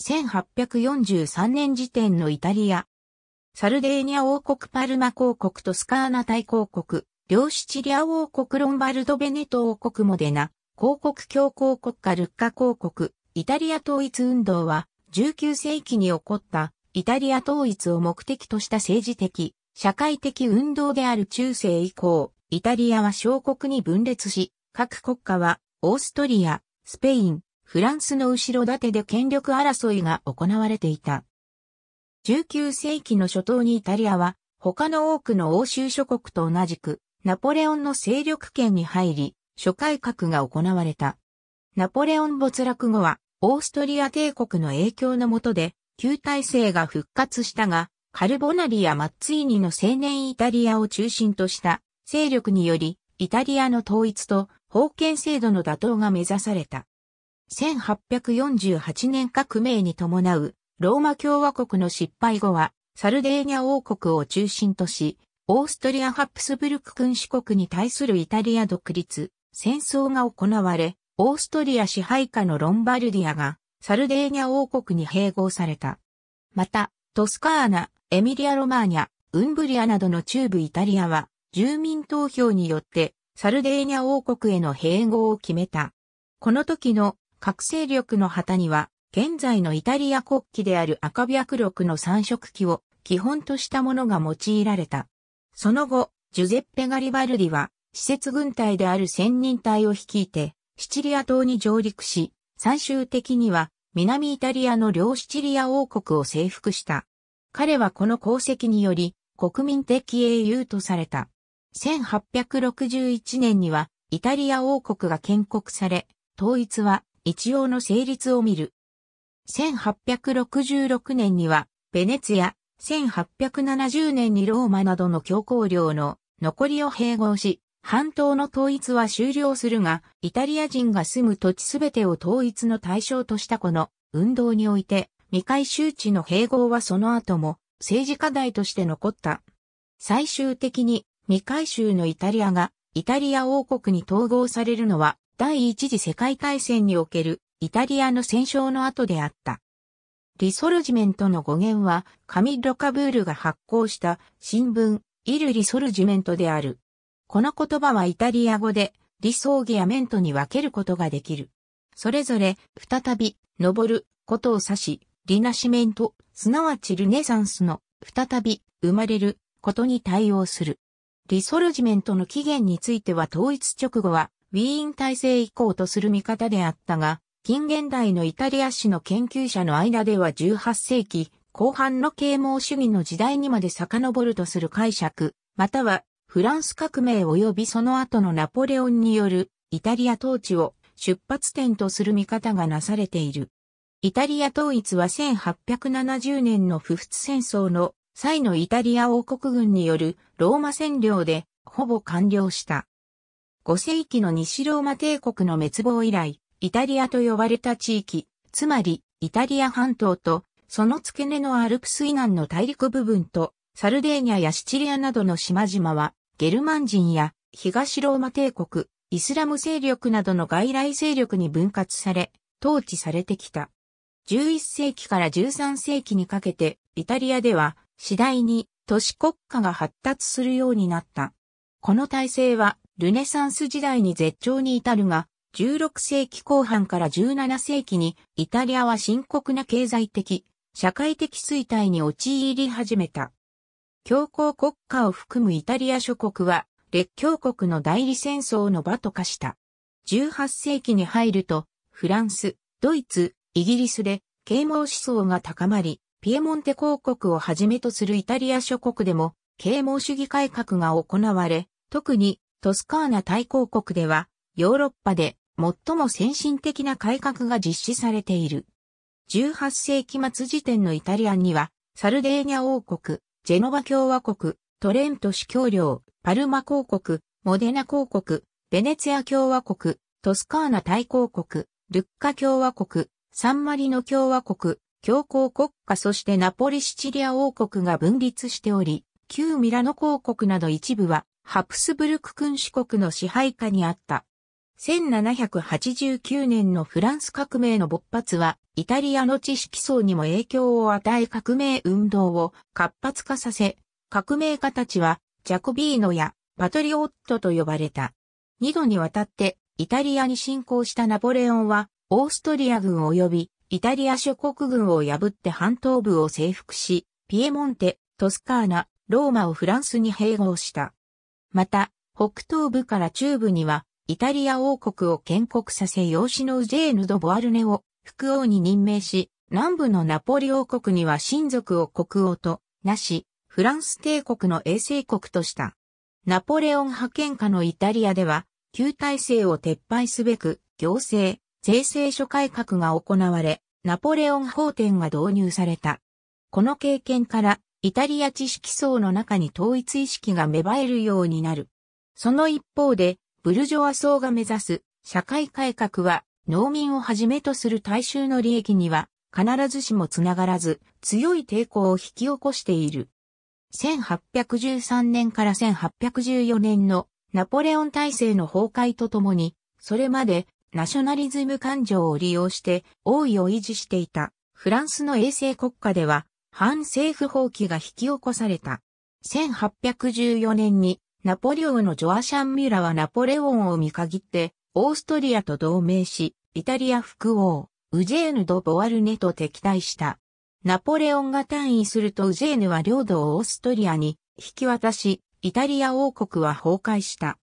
1843年時点のイタリア。サルデーニャ王国パルマ公国トスカーナ大公国、両シチリア王国ロンバルドベネト王国モデナ、公国強皇国家ルッカ公国、イタリア統一運動は、19世紀に起こった、イタリア統一を目的とした政治的、社会的運動である中世以降、イタリアは小国に分裂し、各国家は、オーストリア、スペイン、フランスの後ろ盾で権力争いが行われていた。19世紀の初頭にイタリアは、他の多くの欧州諸国と同じく、ナポレオンの勢力圏に入り、諸改革が行われた。ナポレオン没落後は、オーストリア帝国の影響の下で、旧体制が復活したが、カルボナリやマッツィーニの青年イタリアを中心とした勢力により、イタリアの統一と封建制度の打倒が目指された。1848年革命に伴うローマ共和国の失敗後はサルデーニャ王国を中心とし、オーストリア・ハプスブルク君主国に対するイタリア独立、戦争が行われ、オーストリア支配下のロンバルディアがサルデーニャ王国に併合された。また、トスカーナ、エミリア・ロマーニャ、ウンブリアなどの中部イタリアは、住民投票によってサルデーニャ王国への併合を決めた。この時の覚醒力の旗には、現在のイタリア国旗である赤白力の三色旗を基本としたものが用いられた。その後、ジュゼッペ・ガリバルディは、施設軍隊である千人隊を率いて、シチリア島に上陸し、最終的には南イタリアの両シチリア王国を征服した。彼はこの功績により国民的英雄とされた。1861年にはイタリア王国が建国され、統一は一応の成立を見る。1866年には、ベネツィア、1870年にローマなどの強行領の残りを併合し、半島の統一は終了するが、イタリア人が住む土地すべてを統一の対象としたこの運動において、未回収地の併合はその後も政治課題として残った。最終的に未回収のイタリアがイタリア王国に統合されるのは第一次世界大戦におけるイタリアの戦勝の後であった。リソルジメントの語源は、カミッロ・カブールが発行した新聞、イル・リソルジメントである。この言葉はイタリア語で、リソーギやメントに分けることができる。それぞれ、再び、登る、ことを指し、リナシメント、すなわちルネサンスの、再び、生まれる、ことに対応する。リソルジメントの起源については統一直後は、ウィーン体制以降とする見方であったが、近現代のイタリア史の研究者の間では18世紀後半の啓蒙主義の時代にまで遡るとする解釈、またはフランス革命及びその後のナポレオンによるイタリア統治を出発点とする見方がなされている。イタリア統一は1870年の不仏戦争の際のイタリア王国軍によるローマ占領でほぼ完了した。5世紀の西ローマ帝国の滅亡以来、イタリアと呼ばれた地域、つまりイタリア半島と、その付け根のアルプス以南の大陸部分と、サルデーニャやシチリアなどの島々は、ゲルマン人や東ローマ帝国、イスラム勢力などの外来勢力に分割され、統治されてきた。11世紀から13世紀にかけて、イタリアでは次第に都市国家が発達するようになった。この体制はルネサンス時代に絶頂に至るが、16世紀後半から17世紀にイタリアは深刻な経済的、社会的衰退に陥り始めた。強硬国家を含むイタリア諸国は列強国の代理戦争の場と化した。18世紀に入ると、フランス、ドイツ、イギリスで啓蒙思想が高まり、ピエモンテ公国をはじめとするイタリア諸国でも啓蒙主義改革が行われ、特にトスカーナ大公国では、ヨーロッパで最も先進的な改革が実施されている。18世紀末時点のイタリアンには、サルデーニャ王国、ジェノバ共和国、トレント市教領、パルマ公国、モデナ公国、ベネツィア共和国、トスカーナ大公国、ルッカ共和国、サンマリノ共和国、強皇国家そしてナポリシチリア王国が分立しており、旧ミラノ公国など一部はハプスブルク君主国の支配下にあった。1789年のフランス革命の勃発は、イタリアの知識層にも影響を与え革命運動を活発化させ、革命家たちは、ジャコビーノやパトリオットと呼ばれた。二度にわたって、イタリアに侵攻したナポレオンは、オーストリア軍及び、イタリア諸国軍を破って半島部を征服し、ピエモンテ、トスカーナ、ローマをフランスに併合した。また、北東部から中部には、イタリア王国を建国させ養子のウジェーヌ・ド・ボアルネを副王に任命し、南部のナポリ王国には親族を国王となし、フランス帝国の衛星国とした。ナポレオン派遣下のイタリアでは、旧体制を撤廃すべく、行政、税制諸改革が行われ、ナポレオン法典が導入された。この経験から、イタリア知識層の中に統一意識が芽生えるようになる。その一方で、ブルジョア層が目指す社会改革は農民をはじめとする大衆の利益には必ずしもつながらず強い抵抗を引き起こしている。1813年から1814年のナポレオン体制の崩壊とともに、それまでナショナリズム感情を利用して王位を維持していたフランスの衛生国家では反政府放棄が引き起こされた。1814年にナポレオンのジョアシャン・ミュラはナポレオンを見限って、オーストリアと同盟し、イタリア副王、ウジェーヌ・ド・ボワルネと敵対した。ナポレオンが退位するとウジェーヌは領土をオーストリアに引き渡し、イタリア王国は崩壊した。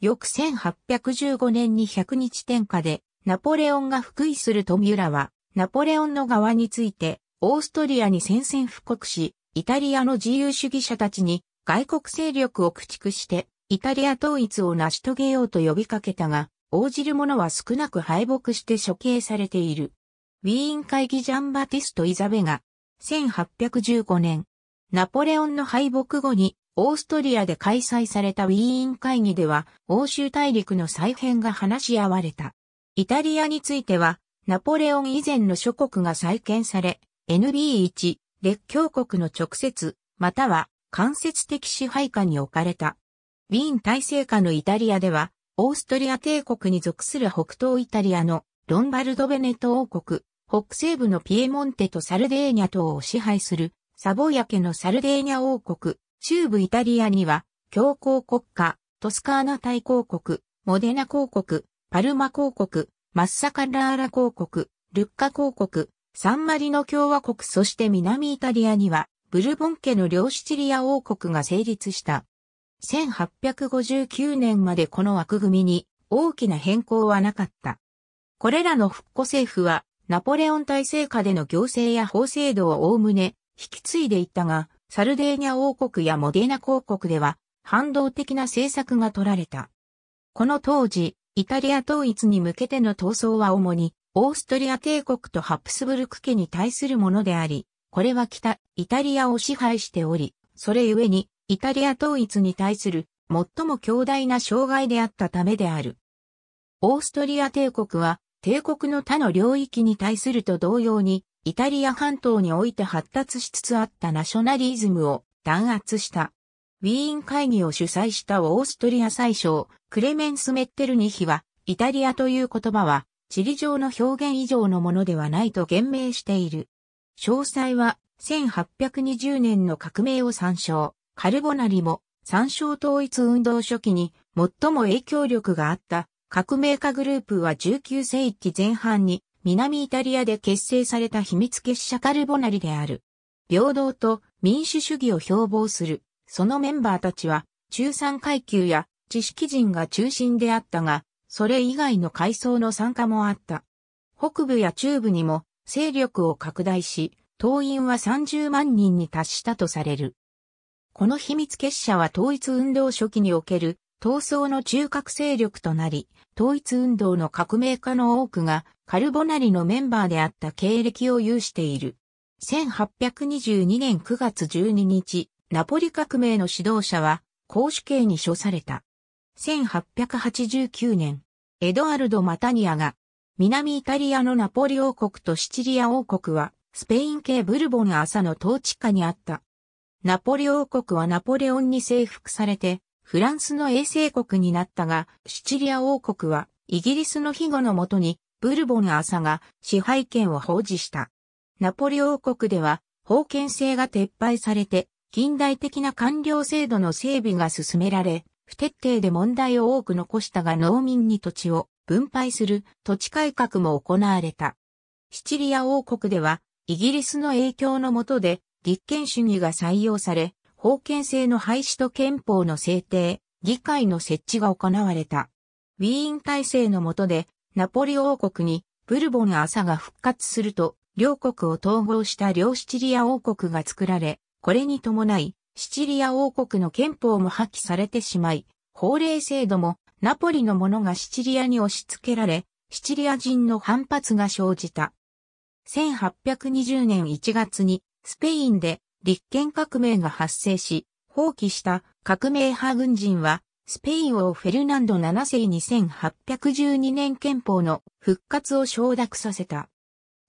翌1815年に100日天下で、ナポレオンが復位するとミュラは、ナポレオンの側について、オーストリアに宣戦布告し、イタリアの自由主義者たちに外国勢力を駆逐して、イタリア統一を成し遂げようと呼びかけたが、応じる者は少なく敗北して処刑されている。ウィーン会議ジャンバティスト・イザベが、1815年、ナポレオンの敗北後に、オーストリアで開催されたウィーン会議では、欧州大陸の再編が話し合われた。イタリアについては、ナポレオン以前の諸国が再建され、NB1、列強国の直接、または間接的支配下に置かれた。ウィーン体制下のイタリアでは、オーストリア帝国に属する北東イタリアのロンバルド・ベネト王国、北西部のピエモンテとサルデーニャ島を支配するサボヤ家のサルデーニャ王国、中部イタリアには、強硬国家、トスカーナ大公国、モデナ公国、パルマ公国、マッサカラーラ公国、ルッカ公国、サンマリノ共和国そして南イタリアには、ブルボン家の両シチリア王国が成立した。1859年までこの枠組みに大きな変更はなかった。これらの復古政府は、ナポレオン体制下での行政や法制度をおおむね引き継いでいったが、サルデーニャ王国やモデーナ公国では、反動的な政策が取られた。この当時、イタリア統一に向けての闘争は主にオーストリア帝国とハプスブルク家に対するものであり、これは北イタリアを支配しており、それゆえにイタリア統一に対する最も強大な障害であったためである。オーストリア帝国は帝国の他の領域に対すると同様に、イタリア半島において発達しつつあったナショナリズムを弾圧した。ウィーン会議を主催したオーストリア最相、クレメンス・メッテルニヒは、イタリアという言葉は、地理上の表現以上のものではないと言明している。詳細は1820年の革命を参照。カルボナリも参照統一運動初期に最も影響力があった革命家グループは19世紀前半に南イタリアで結成された秘密結社カルボナリである。平等と民主主義を標榜する。そのメンバーたちは中産階級や知識人が中心であったが、それ以外の階層の参加もあった。北部や中部にも勢力を拡大し、党員は30万人に達したとされる。この秘密結社は統一運動初期における闘争の中核勢力となり、統一運動の革命家の多くがカルボナリのメンバーであった経歴を有している。1822年9月12日、ナポリ革命の指導者は公主刑に処された。1889年、エドアルド・マタニアが、南イタリアのナポリ王国とシチリア王国は、スペイン系ブルボン朝の統治下にあった。ナポリ王国はナポレオンに征服されて、フランスの衛星国になったが、シチリア王国は、イギリスの庇護のもとに、ブルボン朝が支配権を保持した。ナポリ王国では、封建制が撤廃されて、近代的な官僚制度の整備が進められ、不徹底で問題を多く残したが農民に土地を分配する土地改革も行われた。シチリア王国では、イギリスの影響の下で、立憲主義が採用され、封建制の廃止と憲法の制定、議会の設置が行われた。ウィーン体制の下で、ナポリ王国に、ブルボン朝が復活すると、両国を統合した両シチリア王国が作られ、これに伴い、シチリア王国の憲法も破棄されてしまい、法令制度もナポリの者がシチリアに押し付けられ、シチリア人の反発が生じた。1820年1月にスペインで立憲革命が発生し、放棄した革命派軍人は、スペイン王フェルナンド7世に1812年憲法の復活を承諾させた。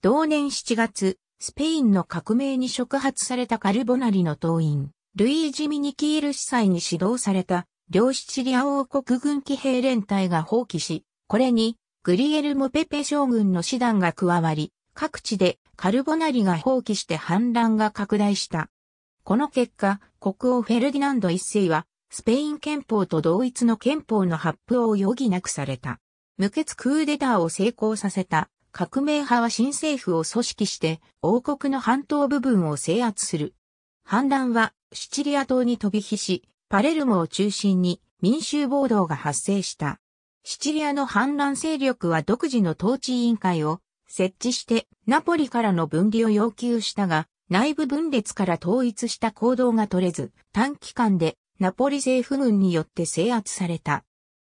同年7月、スペインの革命に触発されたカルボナリの党員、ルイージ・ミニキール司祭に指導された、両シチリア王国軍騎兵連隊が放棄し、これに、グリエルモ・ペペ将軍の師団が加わり、各地でカルボナリが放棄して反乱が拡大した。この結果、国王フェルディナンド一世は、スペイン憲法と同一の憲法の発布を余儀なくされた。無血クーデターを成功させた革命派は新政府を組織して王国の半島部分を制圧する。反乱はシチリア島に飛び火し、パレルモを中心に民衆暴動が発生した。シチリアの反乱勢力は独自の統治委員会を設置してナポリからの分離を要求したが、内部分裂から統一した行動が取れず、短期間でナポリ政府軍によって制圧された。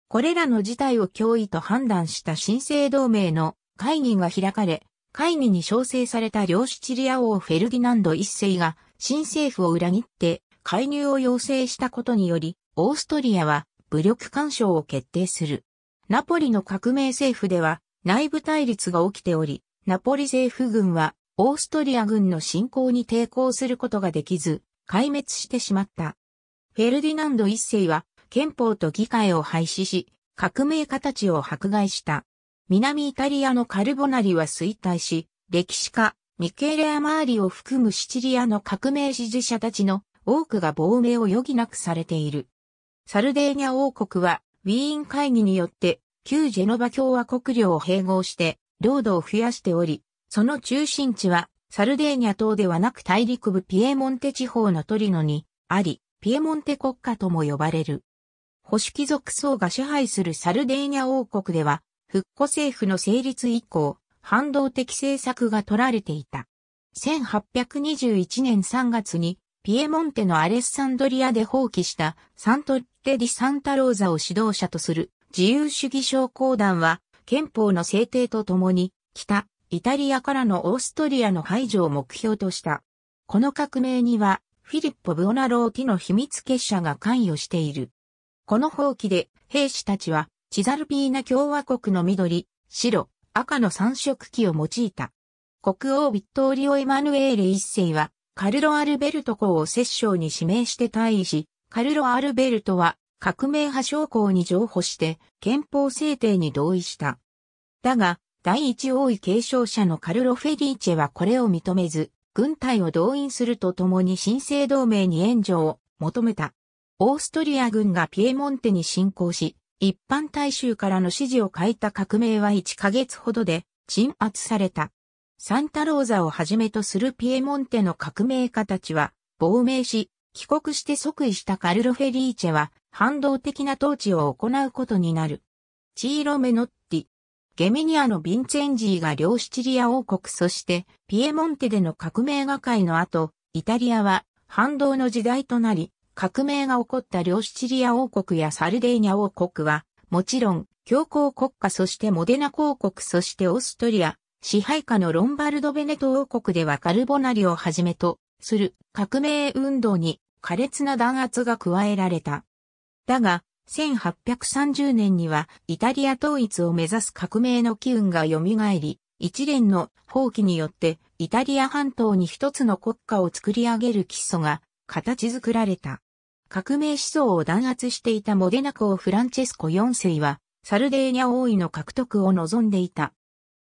これらの事態を脅威と判断した新生同盟の会議が開かれ、会議に招請された両シチリア王フェルディナンド一世が新政府を裏切って介入を要請したことにより、オーストリアは武力干渉を決定する。ナポリの革命政府では内部対立が起きており、ナポリ政府軍はオーストリア軍の侵攻に抵抗することができず、壊滅してしまった。フェルディナンド一世は憲法と議会を廃止し、革命家たちを迫害した。南イタリアのカルボナリは衰退し、歴史家、ミケーレ・アマーリを含むシチリアの革命支持者たちの多くが亡命を余儀なくされている。サルデーニャ王国は、ウィーン会議によって、旧ジェノバ共和国領を併合して、領土を増やしており、その中心地は、サルデーニャ島ではなく大陸部ピエモンテ地方のトリノに、あり、ピエモンテ国家とも呼ばれる。保守貴族層が支配するサルデーニャ王国では、復古政府の成立以降、反動的政策が取られていた。1821年3月にピエモンテのアレッサンドリアで放棄したサントッレ・ディ・サンタローザを指導者とする自由主義商工団は憲法の制定とともに北イタリアからのオーストリアの排除を目標とした。この革命にはフィリッポ・ブオナローティの秘密結社が関与している。この放棄で兵士たちはチザルピーナ共和国の緑、白、赤の三色旗を用いた。国王ビットーリオ・エマヌエール一世は、カルロ・アルベルト公を摂政に指名して退位し、カルロ・アルベルトは革命派将校に譲歩して憲法制定に同意した。だが、第一王位継承者のカルロ・フェリーチェはこれを認めず、軍隊を動員するとともに新生同盟に援助を求めた。オーストリア軍がピエモンテに侵攻し、一般大衆からの支持を欠いた革命は1ヶ月ほどで鎮圧された。サンタローザをはじめとするピエモンテの革命家たちは亡命し、帰国して即位したカルロ・フェリーチェは反動的な統治を行うことになる。チーロ・メノッティ。ゲメニアのヴィンチェンジーが両シチリア王国そしてピエモンテでの革命画界の後、イタリアは反動の時代となり、革命が起こった両シチリア王国やサルデーニャ王国は、もちろん、強硬国家そしてモデナ公国そしてオーストリア、支配下のロンバルド・ベネト王国ではカルボナリをはじめとする革命運動に苛烈な弾圧が加えられた。だが、1830年にはイタリア統一を目指す革命の機運が蘇り、一連の放棄によってイタリア半島に一つの国家を作り上げる基礎が形作られた。革命思想を弾圧していたモデナ公フランチェスコ4世は、サルデーニャ王位の獲得を望んでいた。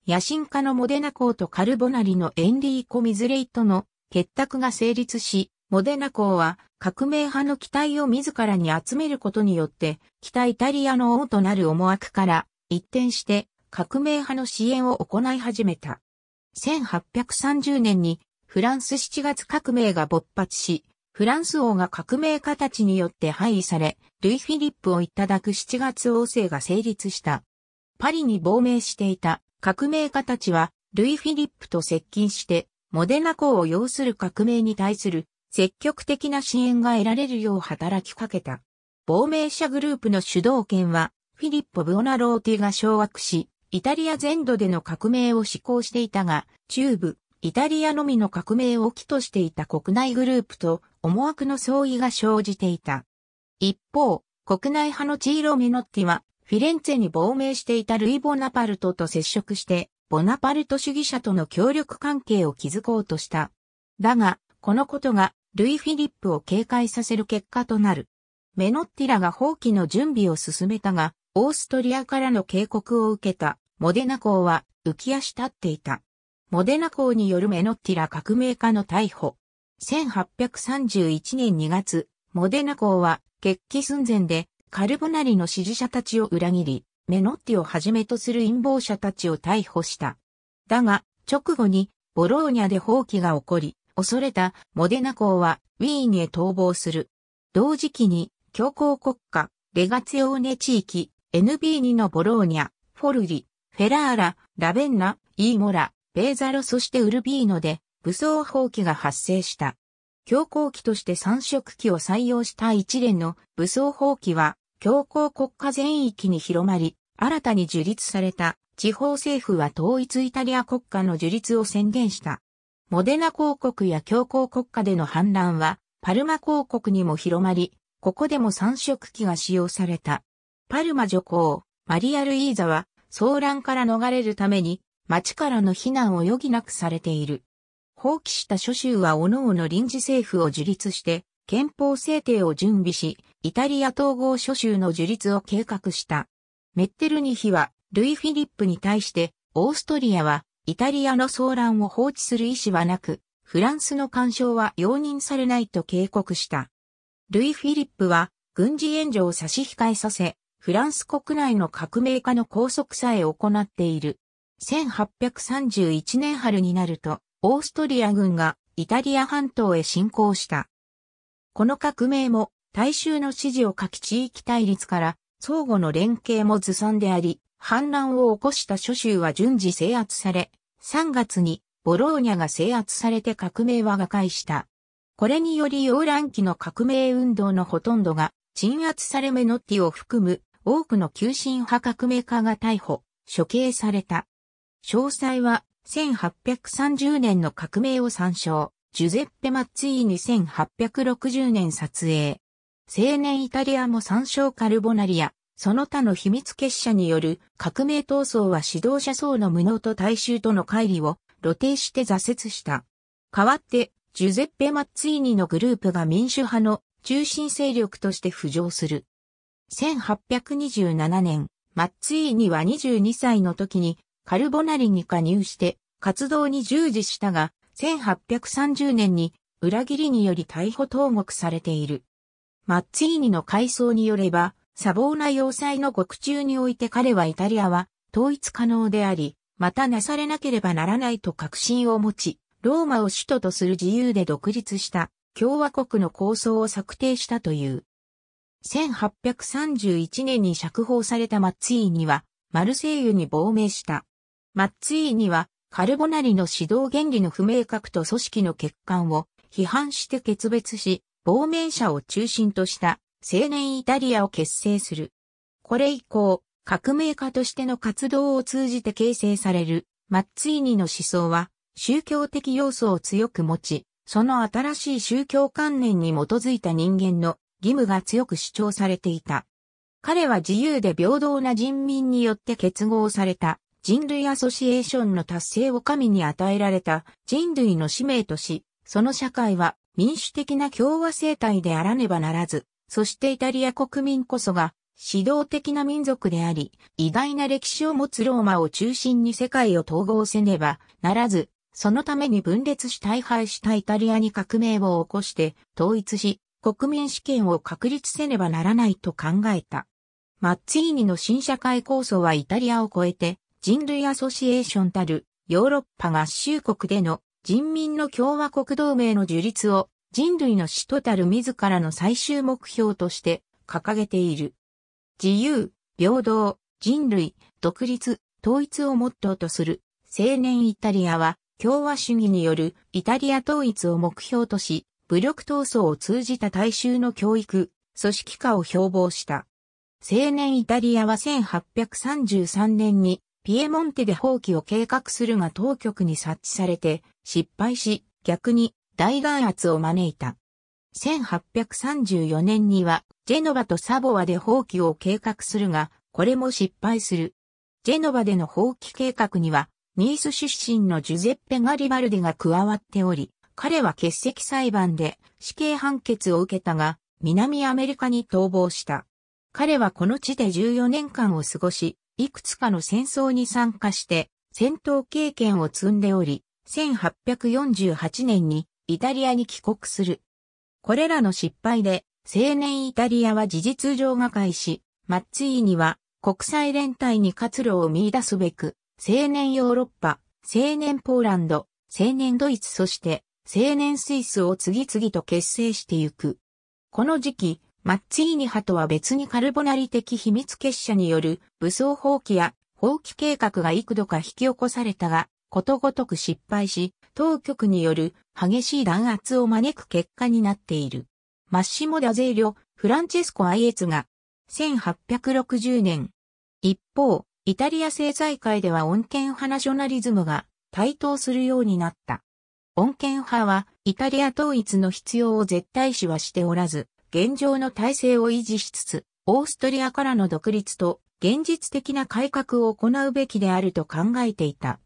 野心家のモデナ公とカルボナリのエンリーコ・ミズレイとの結託が成立し、モデナ公は革命派の期待を自らに集めることによって、北イタリアの王となる思惑から一転して革命派の支援を行い始めた。1830年にフランス7月革命が勃発し、フランス王が革命家たちによって廃位され、ルイ・フィリップをいただく7月王政が成立した。パリに亡命していた革命家たちは、ルイ・フィリップと接近して、モデナ公を要する革命に対する積極的な支援が得られるよう働きかけた。亡命者グループの主導権は、フィリッポ・ブオナローティが掌握し、イタリア全土での革命を施行していたが、中部、イタリアのみの革命を起としていた国内グループと、思惑の相違が生じていた。一方、国内派のチーロ・メノッティは、フィレンツェに亡命していたルイ・ボナパルトと接触して、ボナパルト主義者との協力関係を築こうとした。だが、このことが、ルイ・フィリップを警戒させる結果となる。メノッティらが放棄の準備を進めたが、オーストリアからの警告を受けたモデナ港は浮き足立っていた。モデナ港によるメノッティラ革命家の逮捕、1831年2月、モデナ公は決起寸前でカルボナリの支持者たちを裏切り、メノッティをはじめとする陰謀者たちを逮捕した。だが、直後にボローニャで放棄が起こり、恐れたモデナ公はウィーンへ逃亡する。同時期に強行国家、レガツヨーネ地域、NB2 のボローニャ、フォルリ、フェラーラ、ラベンナ、イーモラ、ベーザロそしてウルビーノで武装放棄が発生した。強行機として三色機を採用した一連の武装放棄は、強行国家全域に広まり、新たに樹立された地方政府は統一イタリア国家の樹立を宣言した。モデナ公国や強行国家での反乱は、パルマ公国にも広まり、ここでも三色機が使用された。パルマ女皇、マリア・ルイーザは、騒乱から逃れるために、町からの避難を余儀なくされている。放棄した諸州は各々臨時政府を樹立して、憲法制定を準備し、イタリア統合諸州の樹立を計画した。メッテルニヒは、ルイ・フィリップに対して、オーストリアは、イタリアの騒乱を放置する意思はなく、フランスの干渉は容認されないと警告した。ルイ・フィリップは、軍事援助を差し控えさせ、フランス国内の革命家の拘束さえ行っている。1831年春になると、オーストリア軍がイタリア半島へ侵攻した。この革命も大衆の支持を欠き地域対立から相互の連携もずさんであり、反乱を起こした諸州は順次制圧され、3月にボローニャが制圧されて革命は瓦解した。これにより洋乱期の革命運動のほとんどが鎮圧されメノッティを含む多くの急進派革命家が逮捕、処刑された。詳細は1830年の革命を参照、ジュゼッペ・マッツィーニ1860年撮影。青年イタリアも参照カルボナリア、その他の秘密結社による革命闘争は指導者層の無能と大衆との乖離を露呈して挫折した。代わって、ジュゼッペ・マッツィーニのグループが民主派の中心勢力として浮上する。1827年、マッツィーニは22歳の時にカルボナリに加入して活動に従事したが、1830年に裏切りにより逮捕投獄されている。マッツィーニの回想によれば、砂防な要塞の獄中において彼はイタリアは統一可能であり、またなされなければならないと確信を持ち、ローマを首都とする自由で独立した共和国の構想を策定したという。1831年に釈放されたマッツィーニは、マルセイユに亡命した。マッツィーニは、カルボナリの指導原理の不明確と組織の欠陥を批判して決別し、亡命者を中心とした青年イタリアを結成する。これ以降、革命家としての活動を通じて形成されるマッツィーニの思想は宗教的要素を強く持ち、その新しい宗教観念に基づいた人間の義務が強く主張されていた。彼は自由で平等な人民によって結合された人類アソシエーションの達成を神に与えられた人類の使命とし、その社会は民主的な共和政体であらねばならず、そしてイタリア国民こそが指導的な民族であり、偉大な歴史を持つローマを中心に世界を統合せねばならず、そのために分裂し大敗したイタリアに革命を起こして統一し、国民主権を確立せねばならないと考えた。マッツィーニの新社会構想はイタリアを超えて人類アソシエーションたるヨーロッパ合衆国での人民の共和国同盟の樹立を人類の死とたる自らの最終目標として掲げている。自由、平等、人類、独立、統一をモットーとする青年イタリアは共和主義によるイタリア統一を目標とし、武力闘争を通じた大衆の教育、組織化を標榜した。青年イタリアは1833年にピエモンテで放棄を計画するが当局に察知されて失敗し、逆に大眼圧を招いた。1834年には、ジェノバとサボアで放棄を計画するが、これも失敗する。ジェノバでの放棄計画には、ニース出身のジュゼッペ・ガリバルデが加わっており、彼は欠席裁判で死刑判決を受けたが、南アメリカに逃亡した。彼はこの地で14年間を過ごし、いくつかの戦争に参加して戦闘経験を積んでおり、1848年にイタリアに帰国する。これらの失敗で青年イタリアは事実上瓦解し、マッツィーニは国際連帯に活路を見出すべく、青年ヨーロッパ、青年ポーランド、青年ドイツそして青年スイスを次々と結成してゆく。この時期、マッツィーニ派とは別にカルボナリ的秘密結社による武装放棄や放棄計画が幾度か引き起こされたが、ことごとく失敗し、当局による激しい弾圧を招く結果になっている。マッシモ・ダゼーリョ、フランチェスコ・アイエツが、1860年。一方、イタリア政財界では穏健派ナショナリズムが台頭するようになった。穏健派は、イタリア統一の必要を絶対視はしておらず、現状の体制を維持しつつ、オーストリアからの独立と現実的な改革を行うべきであると考えていた。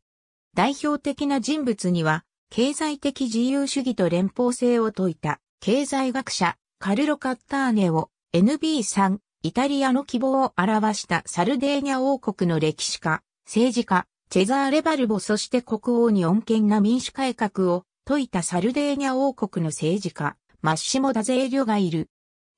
代表的な人物には、経済的自由主義と連邦制を説いた経済学者カルロ・カッターネを NB3 イタリアの希望を表したサルデーニャ王国の歴史家、政治家、チェザーレ・バルボそして国王に穏健な民主改革を説いたサルデーニャ王国の政治家、マッシモ・ダゼーリョがいる。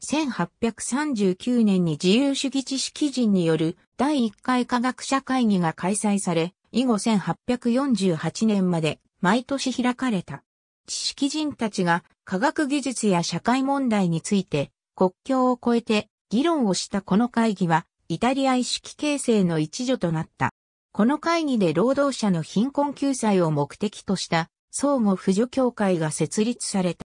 1839年に自由主義知識人による第1回科学者会議が開催され、以後1848年まで毎年開かれた。知識人たちが科学技術や社会問題について国境を越えて議論をしたこの会議はイタリア意識形成の一助となった。この会議で労働者の貧困救済を目的とした相互扶助協会が設立された。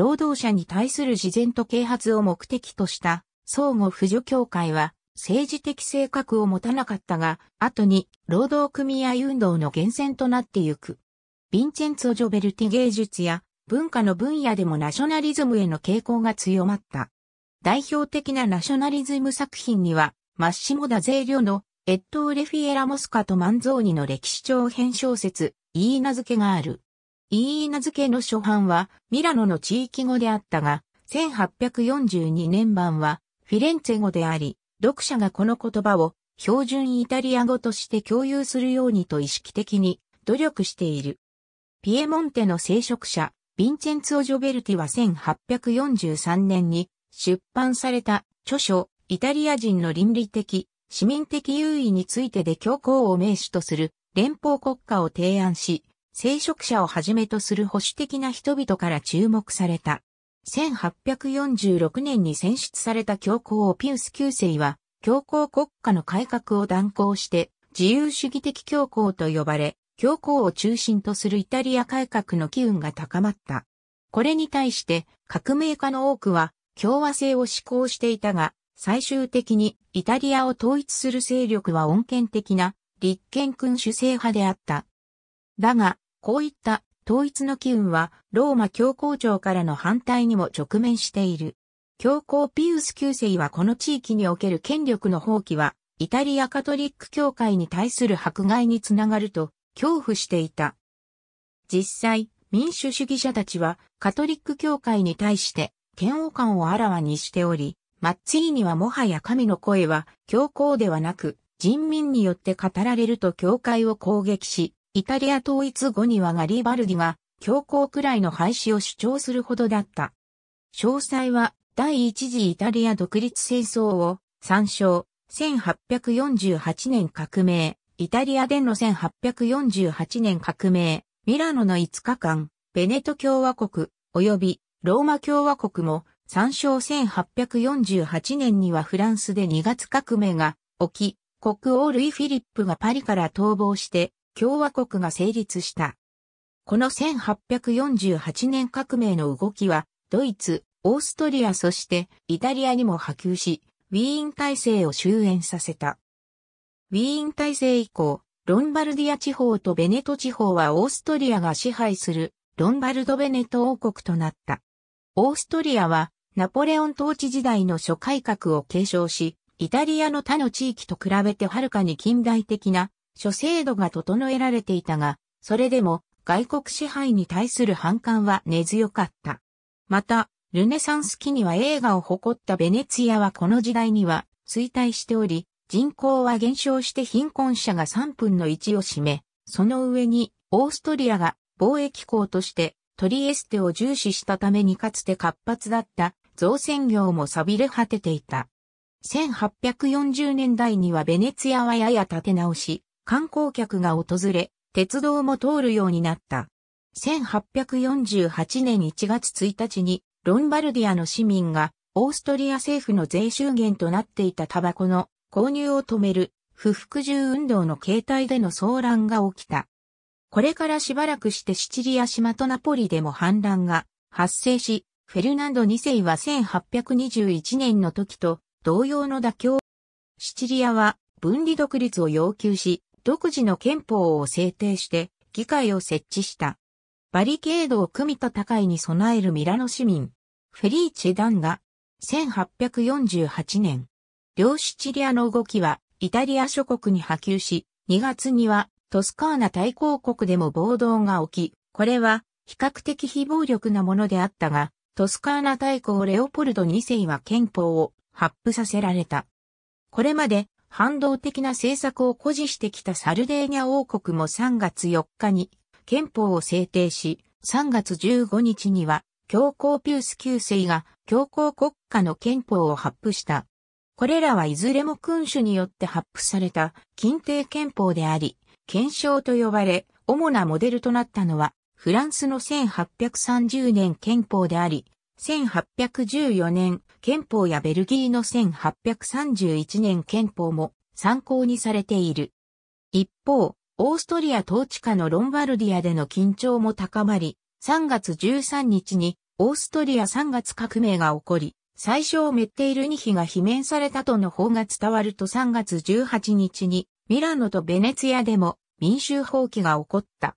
労働者に対する事前と啓発を目的とした相互扶助協会は政治的性格を持たなかったが、後に労働組合運動の源泉となってゆく。ヴィンチェンツォ・ジョベルティ芸術や文化の分野でもナショナリズムへの傾向が強まった。代表的なナショナリズム作品には、マッシモ・ダ・ゼーリョのエットーレ・フィエラ・モスカとマンゾーニの歴史長編小説、イい名付けがある。イーナ付けの初版はミラノの地域語であったが、1842年版はフィレンツェ語であり、読者がこの言葉を標準イタリア語として共有するようにと意識的に努力している。ピエモンテの聖職者、ヴィンチェンツオ・ジョベルティは1843年に出版された著書、イタリア人の倫理的、市民的優位についてで教皇を名手とする連邦国家を提案し、聖職者をはじめとする保守的な人々から注目された。1846年に選出された教皇ピウス9世は、教皇国家の改革を断行して、自由主義的教皇と呼ばれ、教皇を中心とするイタリア改革の機運が高まった。これに対して革命家の多くは共和制を志向していたが、最終的にイタリアを統一する勢力は穏健的な立憲君主制派であった。だが、こういった統一の機運はローマ教皇庁からの反対にも直面している。教皇ピウス9世はこの地域における権力の放棄はイタリアカトリック教会に対する迫害につながると恐怖していた。実際、民主主義者たちはカトリック教会に対して嫌悪感をあらわにしており、マッツィーはもはや神の声は教皇ではなく人民によって語られると教会を攻撃し、イタリア統一後にはガリバルディが教皇くらいの廃止を主張するほどだった。詳細は第一次イタリア独立戦争を参照1848年革命、イタリアでの1848年革命、ミラノの5日間、ベネト共和国、及びローマ共和国も参照1848年にはフランスで2月革命が起き、国王ルイ・フィリップがパリから逃亡して共和国が成立した。この1848年革命の動きは、ドイツ、オーストリアそしてイタリアにも波及し、ウィーン体制を終焉させた。ウィーン体制以降、ロンバルディア地方とベネト地方はオーストリアが支配するロンバルド・ベネト王国となった。オーストリアはナポレオン統治時代の諸改革を継承し、イタリアの他の地域と比べてはるかに近代的な諸制度が整えられていたが、それでも外国支配に対する反感は根強かった。また、ルネサンス期には映画を誇ったベネツィアはこの時代には衰退しており、人口は減少して貧困者が3分の1を占め、その上にオーストリアが貿易港としてトリエステを重視したためにかつて活発だった造船業も錆びれ果てていた。1840年代にはベネツィアはやや立て直し、観光客が訪れ、鉄道も通るようになった。1848年1月1日に、ロンバルディアの市民が、オーストリア政府の税収源となっていたタバコの購入を止める、不服従運動の形態での騒乱が起きた。これからしばらくしてシチリア島とナポリでも反乱が発生し、フェルナンド2世は1821年の時と同様の妥協。シチリアは分離独立を要求し、独自の憲法を制定して議会を設置した。バリケードを組みと高いに備えるミラノ市民、フェリーチェ・ダンが、1848年、両シチリアの動きはイタリア諸国に波及し、2月にはトスカーナ大公国でも暴動が起き、これは比較的非暴力なものであったが、トスカーナ大公レオポルド2世は憲法を発布させられた。これまで反動的な政策を誇示してきたサルデーニャ王国も3月4日に憲法を制定し、3月15日には教皇ピュース旧世が教皇国家の憲法を発布した。これらはいずれも君主によって発布された近帝憲法であり、憲章と呼ばれ、主なモデルとなったのは、フランスの1830年憲法であり、1814年憲法やベルギーの1831年憲法も参考にされている。一方、オーストリア統治下のロンバルディアでの緊張も高まり、3月13日にオーストリア3月革命が起こり、最初を滅っている2妃が罷免されたとの法が伝わると3月18日にミラノとベネツィアでも民衆放棄が起こった。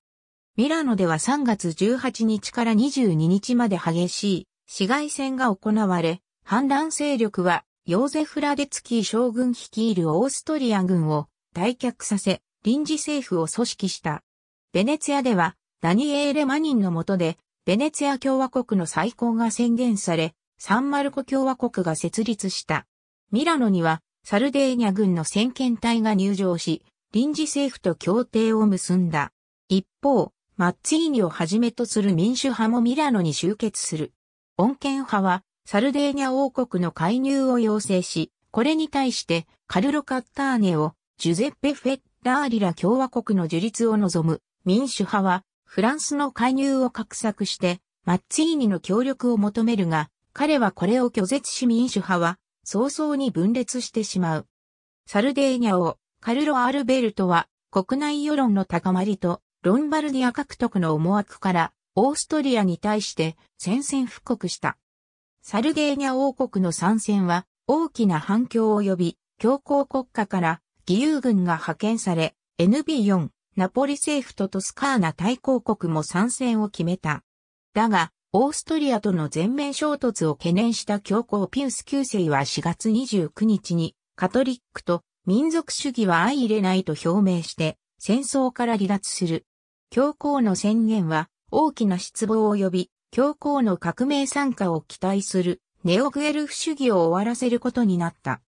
ミラノでは3月18日から22日まで激しい市街戦が行われ、反乱勢力は、ヨーゼフ・ラデツキー将軍率いるオーストリア軍を退却させ、臨時政府を組織した。ベネツィアでは、ダニエーレ・マニンの下で、ベネツィア共和国の再興が宣言され、サンマルコ共和国が設立した。ミラノには、サルデーニャ軍の先遣隊が入場し、臨時政府と協定を結んだ。一方、マッツィーニをはじめとする民主派もミラノに集結する。穏健派はサルデーニャ王国の介入を要請し、これに対してカルロ・カッターネをジュゼッペ・フェッラーリラ共和国の樹立を望む民主派はフランスの介入を画策してマッツィーニの協力を求めるが、彼はこれを拒絶し民主派は早々に分裂してしまう。サルデーニャ王、カルロ・アルベルトは国内世論の高まりとロンバルディア獲得の思惑からオーストリアに対して宣戦布告した。サルゲーニャ王国の参戦は大きな反響を呼び、強硬国家から義勇軍が派遣され、NB4、ナポリ政府とトスカーナ対抗国も参戦を決めた。だが、オーストリアとの全面衝突を懸念した教皇ピウス9世は4月29日に、カトリックと民族主義は相入れないと表明して、戦争から離脱する。教皇の宣言は大きな失望を呼び、教皇の革命参加を期待するネオグエルフ主義を終わらせることになった。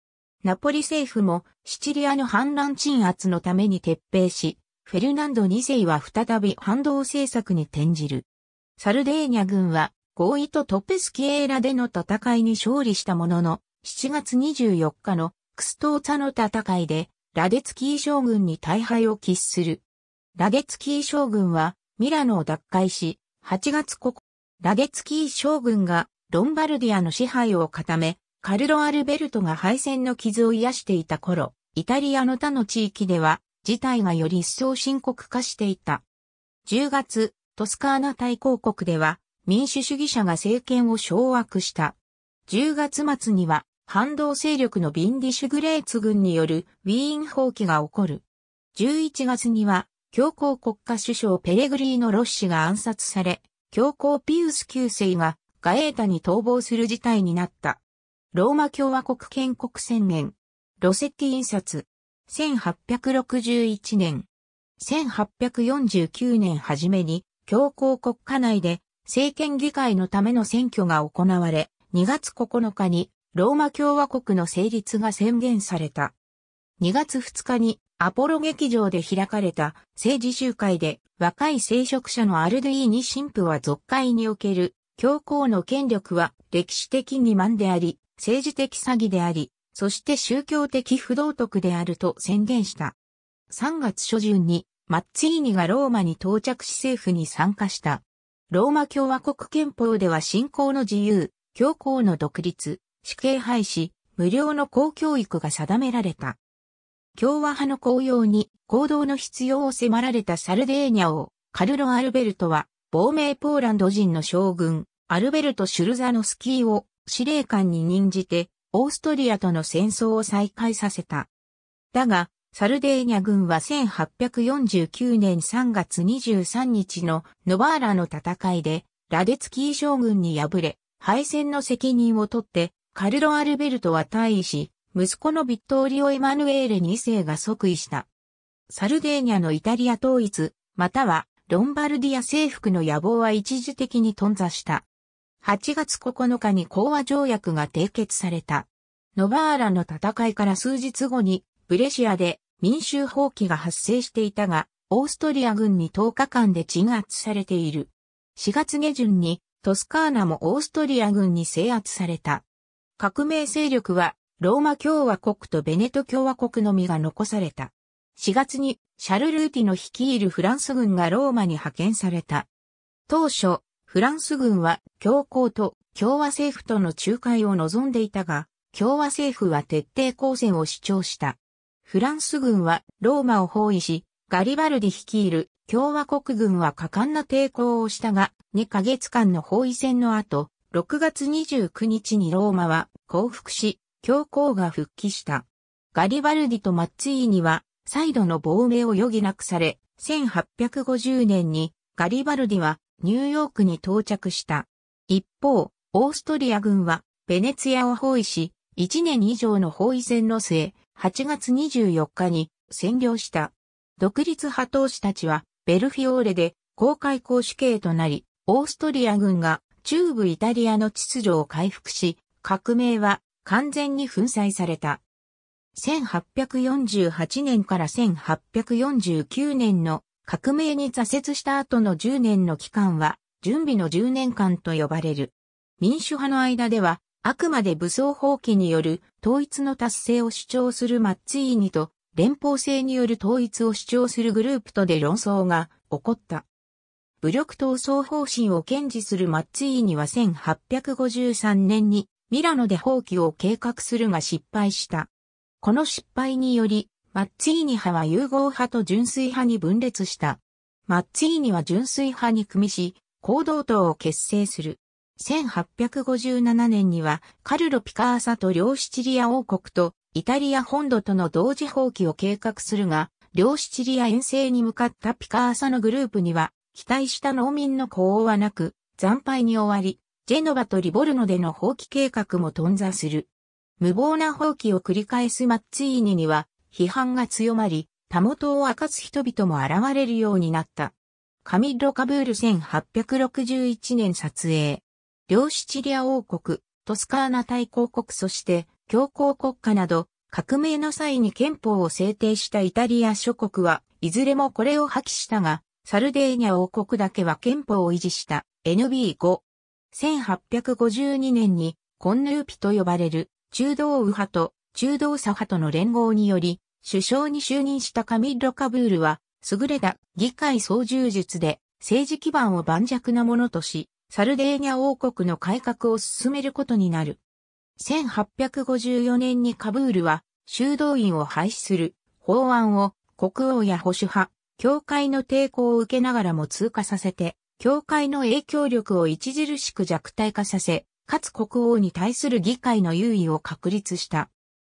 ナポリ政府もシチリアの反乱鎮圧のために撤兵し、フェルナンド2世は再び反動政策に転じる。サルデーニャ軍は合意とトペスキエーラでの戦いに勝利したものの、7月24日のクストーツァの戦いで、ラデツキー将軍に大敗を喫する。ラデツキー将軍はミラノを奪回し、8月9ラゲツキー将軍がロンバルディアの支配を固め、カルロ・アルベルトが敗戦の傷を癒していた頃、イタリアの他の地域では、事態がより一層深刻化していた。10月、トスカーナ大公国では、民主主義者が政権を掌握した。10月末には、反動勢力のビンディシュグレーツ軍によるウィーン放棄が起こる。11月には、強行国家首相ペレグリーノ・ロッシが暗殺され、教皇ピウス9世がガエータに逃亡する事態になった。ローマ共和国建国宣言。ロセッティ印刷。1861年。1849年初めに、教皇国家内で政権議会のための選挙が行われ、2月9日にローマ共和国の成立が宣言された。2月2日にアポロ劇場で開かれた政治集会で若い聖職者のアルドゥイーニ神父は俗界における教皇の権力は歴史的欺瞞であり、政治的詐欺であり、そして宗教的不道徳であると宣言した。3月初旬にマッツィーニがローマに到着し政府に参加した。ローマ共和国憲法では信仰の自由、教皇の独立、死刑廃止、無料の公教育が定められた。共和派の公用に行動の必要を迫られたサルデーニャ王、カルロ・アルベルトは、亡命ポーランド人の将軍、アルベルト・シュルザのスキーを司令官に任じて、オーストリアとの戦争を再開させた。だが、サルデーニャ軍は1849年3月23日のノバーラの戦いで、ラデツキー将軍に敗れ、敗戦の責任を取って、カルロ・アルベルトは退位し、息子のビットーリオ・エマヌエーレ2世が即位した。サルデーニャのイタリア統一、またはロンバルディア征服の野望は一時的に頓挫した。8月9日に講和条約が締結された。ノバーラの戦いから数日後に、ブレシアで民衆放棄が発生していたが、オーストリア軍に10日間で鎮圧されている。4月下旬にトスカーナもオーストリア軍に制圧された。革命勢力はローマ共和国とベネト共和国のみが残された。4月にシャルルーティの率いるフランス軍がローマに派遣された。当初、フランス軍は教皇と共和政府との仲介を望んでいたが、共和政府は徹底抗戦を主張した。フランス軍はローマを包囲し、ガリバルディ率いる共和国軍は果敢な抵抗をしたが、2ヶ月間の包囲戦の後、6月29日にローマは降伏し、教皇が復帰した。ガリバルディとマッツィーニは再度の亡命を余儀なくされ、1850年にガリバルディはニューヨークに到着した。一方、オーストリア軍はベネツィアを包囲し、1年以上の包囲戦の末、8月24日に占領した。独立派党士たちはベルフィオーレで公開公主刑となり、オーストリア軍が中部イタリアの秩序を回復し、革命は完全に粉砕された。1848年から1849年の革命に挫折した後の10年の期間は準備の10年間と呼ばれる。民主派の間ではあくまで武装放棄による統一の達成を主張するマッツィーニと連邦制による統一を主張するグループとで論争が起こった。武力闘争方針を堅持するマッツィーニは1853年にミラノで放棄を計画するが失敗した。この失敗により、マッツィーニ派は融合派と純粋派に分裂した。マッツィーニは純粋派に組みし、行動党を結成する。1857年にはカルロ・ピカーサと両シチリア王国とイタリア本土との同時放棄を計画するが、両シチリア遠征に向かったピカーサのグループには、期待した農民の呼応はなく、惨敗に終わり、ジェノバとリボルノでの放棄計画も頓挫する。無謀な放棄を繰り返すマッツィーニには批判が強まり、たもとを明かす人々も現れるようになった。カミッロ・カブール1861年撮影。両シチリア王国、トスカーナ大公国そして強行国家など革命の際に憲法を制定したイタリア諸国はいずれもこれを破棄したが、サルデーニャ王国だけは憲法を維持した NB5 1852年にコンヌーピと呼ばれる中道右派と中道左派との連合により首相に就任したカミッロ・カブールは優れた議会操縦術で政治基盤を盤石なものとし、サルデーニャ王国の改革を進めることになる。1854年にカブールは修道院を廃止する法案を国王や保守派、教会の抵抗を受けながらも通過させて教会の影響力を著しく弱体化させ、かつ国王に対する議会の優位を確立した。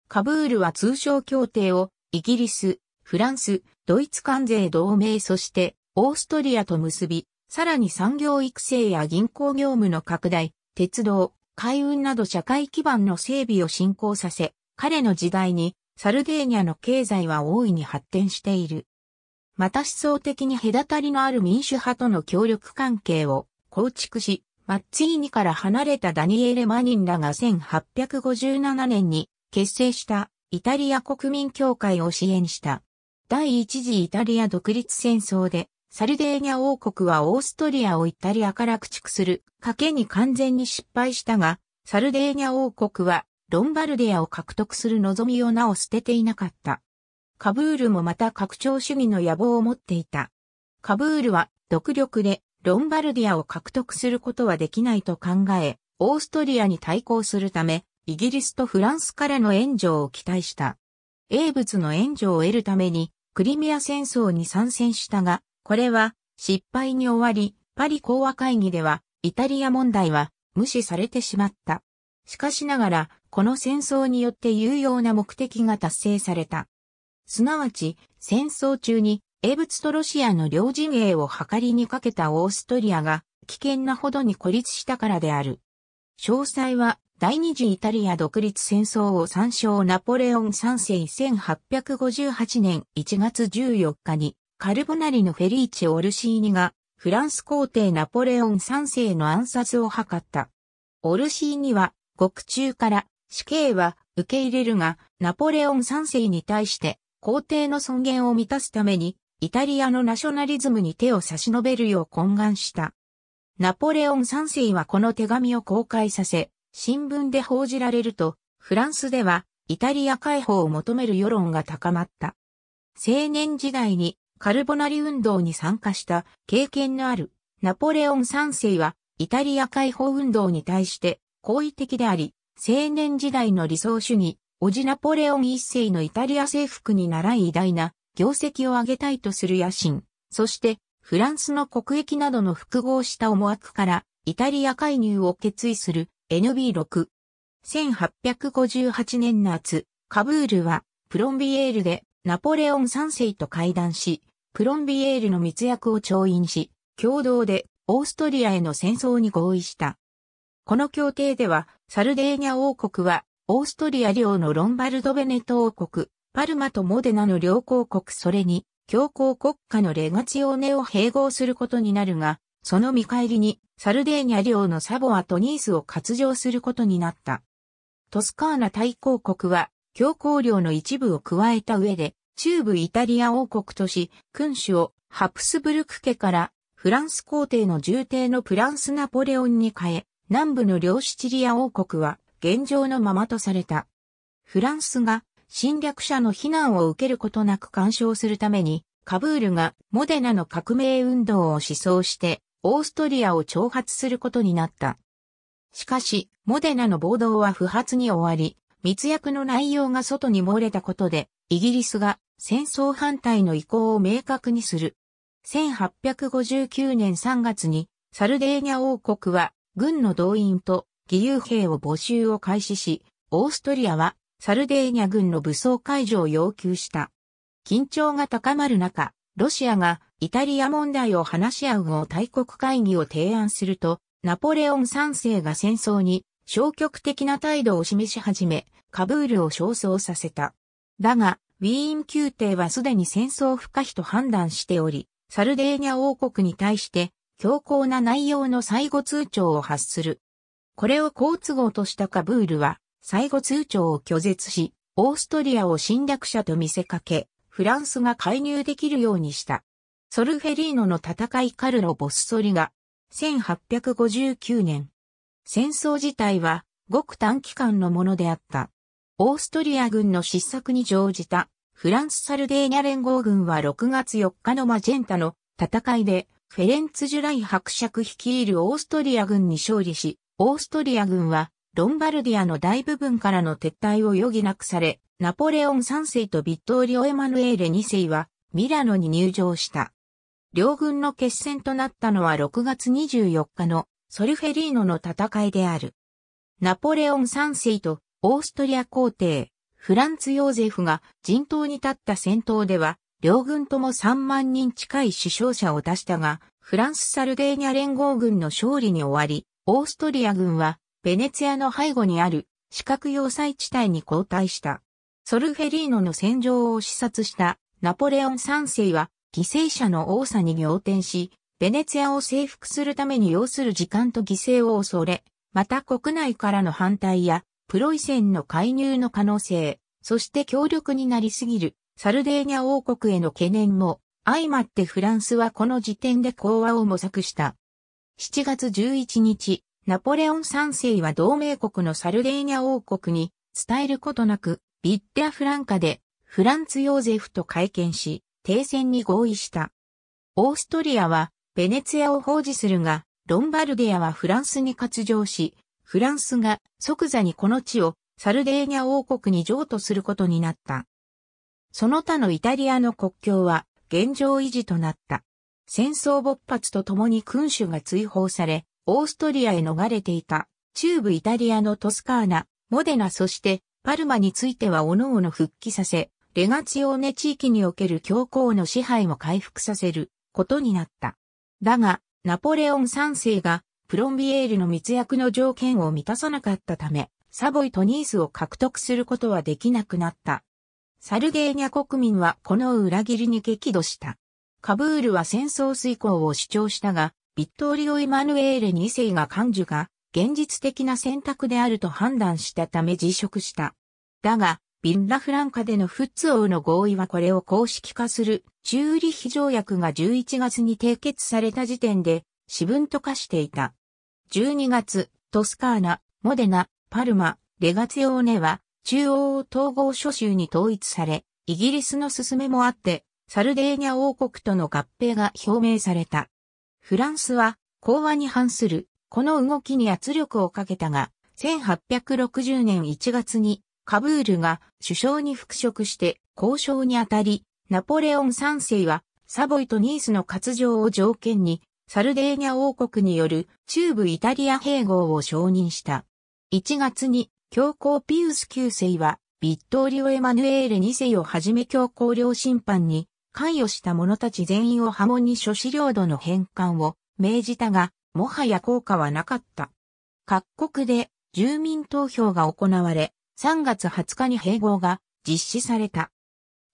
カブールは通商協定をイギリス、フランス、ドイツ関税同盟そしてオーストリアと結び、さらに産業育成や銀行業務の拡大、鉄道、海運など社会基盤の整備を進行させ、彼の時代にサルデーニャの経済は大いに発展している。また思想的に隔たりのある民主派との協力関係を構築し、マッツィーニから離れたダニエレ・マニンらが1857年に結成したイタリア国民協会を支援した。第一次イタリア独立戦争でサルデーニャ王国はオーストリアをイタリアから駆逐する賭けに完全に失敗したが、サルデーニャ王国はロンバルディアを獲得する望みをなお捨てていなかった。カブールもまた拡張主義の野望を持っていた。カブールは独力でロンバルディアを獲得することはできないと考え、オーストリアに対抗するため、イギリスとフランスからの援助を期待した。英仏の援助を得るために、クリミア戦争に参戦したが、これは失敗に終わり、パリ講和会議では、イタリア問題は無視されてしまった。しかしながら、この戦争によって有用な目的が達成された。すなわち、戦争中に、英仏とロシアの両陣営を計りにかけたオーストリアが、危険なほどに孤立したからである。詳細は、第二次イタリア独立戦争を参照ナポレオン3世1858年1月14日に、カルボナリのフェリーチ・オルシーニが、フランス皇帝ナポレオン3世の暗殺を図った。オルシーニは、獄中から死刑は受け入れるが、ナポレオン3世に対して皇帝の尊厳を満たすために、イタリアのナショナリズムに手を差し伸べるよう懇願した。ナポレオン三世はこの手紙を公開させ、新聞で報じられると、フランスではイタリア解放を求める世論が高まった。青年時代にカルボナリ運動に参加した経験のあるナポレオン三世はイタリア解放運動に対して好意的であり、青年時代の理想主義、おじナポレオン一世のイタリア征服に習い偉大な業績を上げたいとする野心、そしてフランスの国益などの複合した思惑からイタリア介入を決意する NB6。1858年夏、カブールはプロンビエールでナポレオン3世と会談し、プロンビエールの密約を調印し、共同でオーストリアへの戦争に合意した。この協定では、サルデーニャ王国はオーストリア領のロンバルド・ベネト王国、パルマとモデナの両公国それに、強行国家のレガチオーネを併合することになるが、その見返りに、サルデーニャ領のサボアとニースを割譲することになった。トスカーナ大公国は、強行領の一部を加えた上で、中部イタリア王国とし、君主をハプスブルク家からフランス皇帝の重帝のプランスナポレオンに変え、南部の両シチリア王国は現状のままとされた。フランスが侵略者の非難を受けることなく干渉するために、カブールがモデナの革命運動を思想して、オーストリアを挑発することになった。しかし、モデナの暴動は不発に終わり、密約の内容が外に漏れたことで、イギリスが戦争反対の意向を明確にする。1859年3月に、サルデーニャ王国は軍の動員と義勇兵を募集を開始し、オーストリアはサルデーニャ軍の武装解除を要求した。緊張が高まる中、ロシアがイタリア問題を話し合う後大国会議を提案すると、ナポレオン3世が戦争に消極的な態度を示し始め、カブールを焦燥させた。だが、ウィーン宮廷はすでに戦争不可避と判断しており、サルデーニャ王国に対して強硬な内容の最後通帳を発する。これを好都合としたカブールは、最後通帳を拒絶し、オーストリアを侵略者と見せかけ、フランスが介入できるようにした。ソルフェリーノの戦いカルロ・ボッソリが、1859年。戦争自体は、ごく短期間のものであった。オーストリア軍の失策に乗じた、フランス・サルデーニャ連合軍は6月4日のマジェンタの戦いで、フェレンツ・ジュライ伯爵率いるオーストリア軍に勝利し、オーストリア軍は、ロンバルディアの大部分からの撤退を余儀なくされ、ナポレオン3世とビットーリオ・エマヌエーレ2世は、ミラノに入城した。両軍の決戦となったのは6月24日のソルフェリーノの戦いである。ナポレオン3世とオーストリア皇帝、フランツ・ヨーゼフが陣頭に立った戦闘では、両軍とも3万人近い死傷者を出したが、フランス・サルデーニャ連合軍の勝利に終わり、オーストリア軍は、ベネツィアの背後にある、四角要塞地帯に後退した。ソルフェリーノの戦場を視察したナポレオン三世は、犠牲者の多さに仰天し、ベネツィアを征服するために要する時間と犠牲を恐れ、また国内からの反対や、プロイセンの介入の可能性、そして強力になりすぎる、サルデーニャ王国への懸念も、相まってフランスはこの時点で講和を模索した。7月11日、ナポレオン3世は同盟国のサルデーニャ王国に伝えることなく、ビッテアフランカでフランツ・ヨーゼフと会見し、停戦に合意した。オーストリアはベネツィアを放置するが、ロンバルディアはフランスに割譲し、フランスが即座にこの地をサルデーニャ王国に譲渡することになった。その他のイタリアの国境は現状維持となった。戦争勃発とともに君主が追放され、オーストリアへ逃れていた、中部イタリアのトスカーナ、モデナそして、パルマについては各々復帰させ、レガツヨーネ地域における教皇の支配も回復させることになった。だが、ナポレオン3世がプロンビエールの密約の条件を満たさなかったため、サボイとニースを獲得することはできなくなった。サルゲーニャ国民はこの裏切りに激怒した。カブールは戦争遂行を主張したが、ビットオリオ・イマヌエーレ2世が幹事が現実的な選択であると判断したため辞職した。だが、ビンラフランカでのフッツ王の合意はこれを公式化するチューリヒ条約が11月に締結された時点で私文と化していた。12月、トスカーナ、モデナ、パルマ、レガツヨーネは中央統合諸州に統一され、イギリスの勧めもあってサルデーニャ王国との合併が表明された。フランスは講和に反するこの動きに圧力をかけたが、1860年1月にカブールが首相に復職して交渉にあたり、ナポレオン3世はサボイとニースの割譲を条件に、サルデーニャ王国による中部イタリア併合を承認した。1月に教皇ピウス9世はビットーリオ・エマヌエール2世をはじめ教皇領審判に関与した者たち全員を波紋に諸子領土の返還を命じたが、もはや効果はなかった。各国で住民投票が行われ、3月20日に併合が実施された。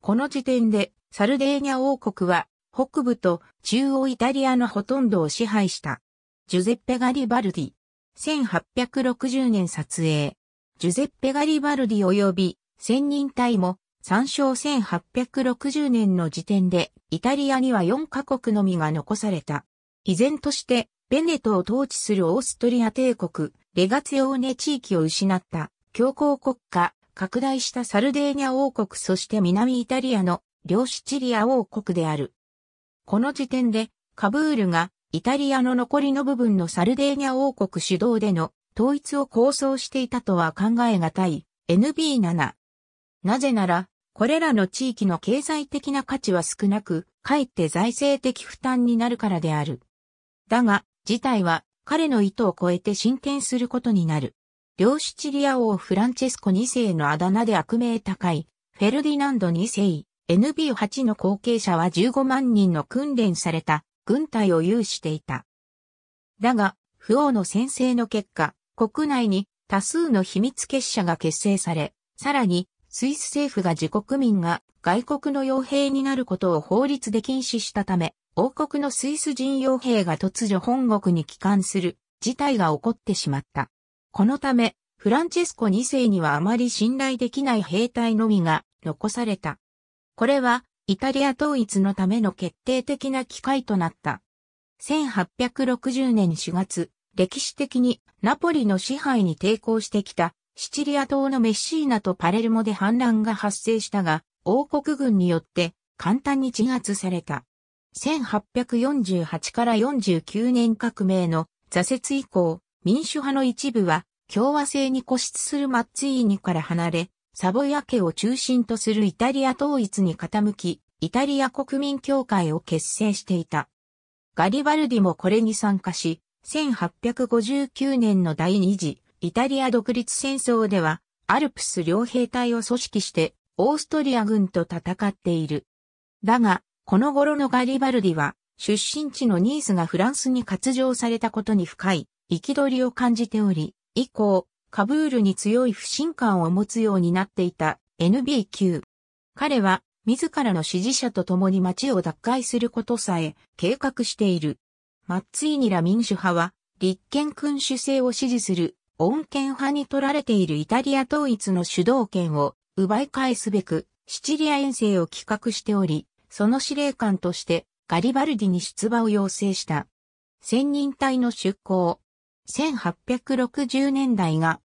この時点でサルデーニャ王国は北部と中央イタリアのほとんどを支配した。ジュゼッペ・ガリバルディ。1860年撮影。ジュゼッペ・ガリバルディ及び千人隊も参照1860年の時点で、イタリアには4カ国のみが残された。依然として、ベネトを統治するオーストリア帝国、レガツヨーネ地域を失った、強硬国家、拡大したサルデーニャ王国そして南イタリアの両シチリア王国である。この時点で、カブールがイタリアの残りの部分のサルデーニャ王国主導での統一を構想していたとは考えがたい NB7。なぜなら、これらの地域の経済的な価値は少なく、かえって財政的負担になるからである。だが、事態は彼の意図を超えて進展することになる。両シチリア王フランチェスコ2世のあだ名で悪名高い、フェルディナンド2世、NB8 の後継者は15万人の訓練された軍隊を有していた。だが、不王の先制の結果、国内に多数の秘密結社が結成され、さらにスイス政府が自国民が外国の傭兵になることを法律で禁止したため、王国のスイス人傭兵が突如本国に帰還する事態が起こってしまった。このため、フランチェスコ2世にはあまり信頼できない兵隊のみが残された。これは、イタリア統一のための決定的な機会となった。1860年4月、歴史的にナポリの支配に抵抗してきたシチリア島のメッシーナとパレルモで反乱が発生したが、王国軍によって簡単に鎮圧された。1848から49年革命の挫折以降、民主派の一部は共和制に固執するマッツィーニから離れ、サボヤ家を中心とするイタリア統一に傾き、イタリア国民協会を結成していた。ガリバルディもこれに参加し、1859年の第二次イタリア独立戦争では、アルプス両兵隊を組織して、オーストリア軍と戦っている。だが、この頃のガリバルディは、出身地のニースがフランスに割譲されたことに深い、憤りを感じており、以降、カブールに強い不信感を持つようになっていた NB 級。彼は、自らの支持者と共に町を奪回することさえ計画している。マッツィーニラ民主派は、立憲君主制を支持する穏健派に取られているイタリア統一の主導権を奪い返すべく、シチリア遠征を企画しており、その司令官としてガリバルディに出馬を要請した。千人隊の出港。1860年代が、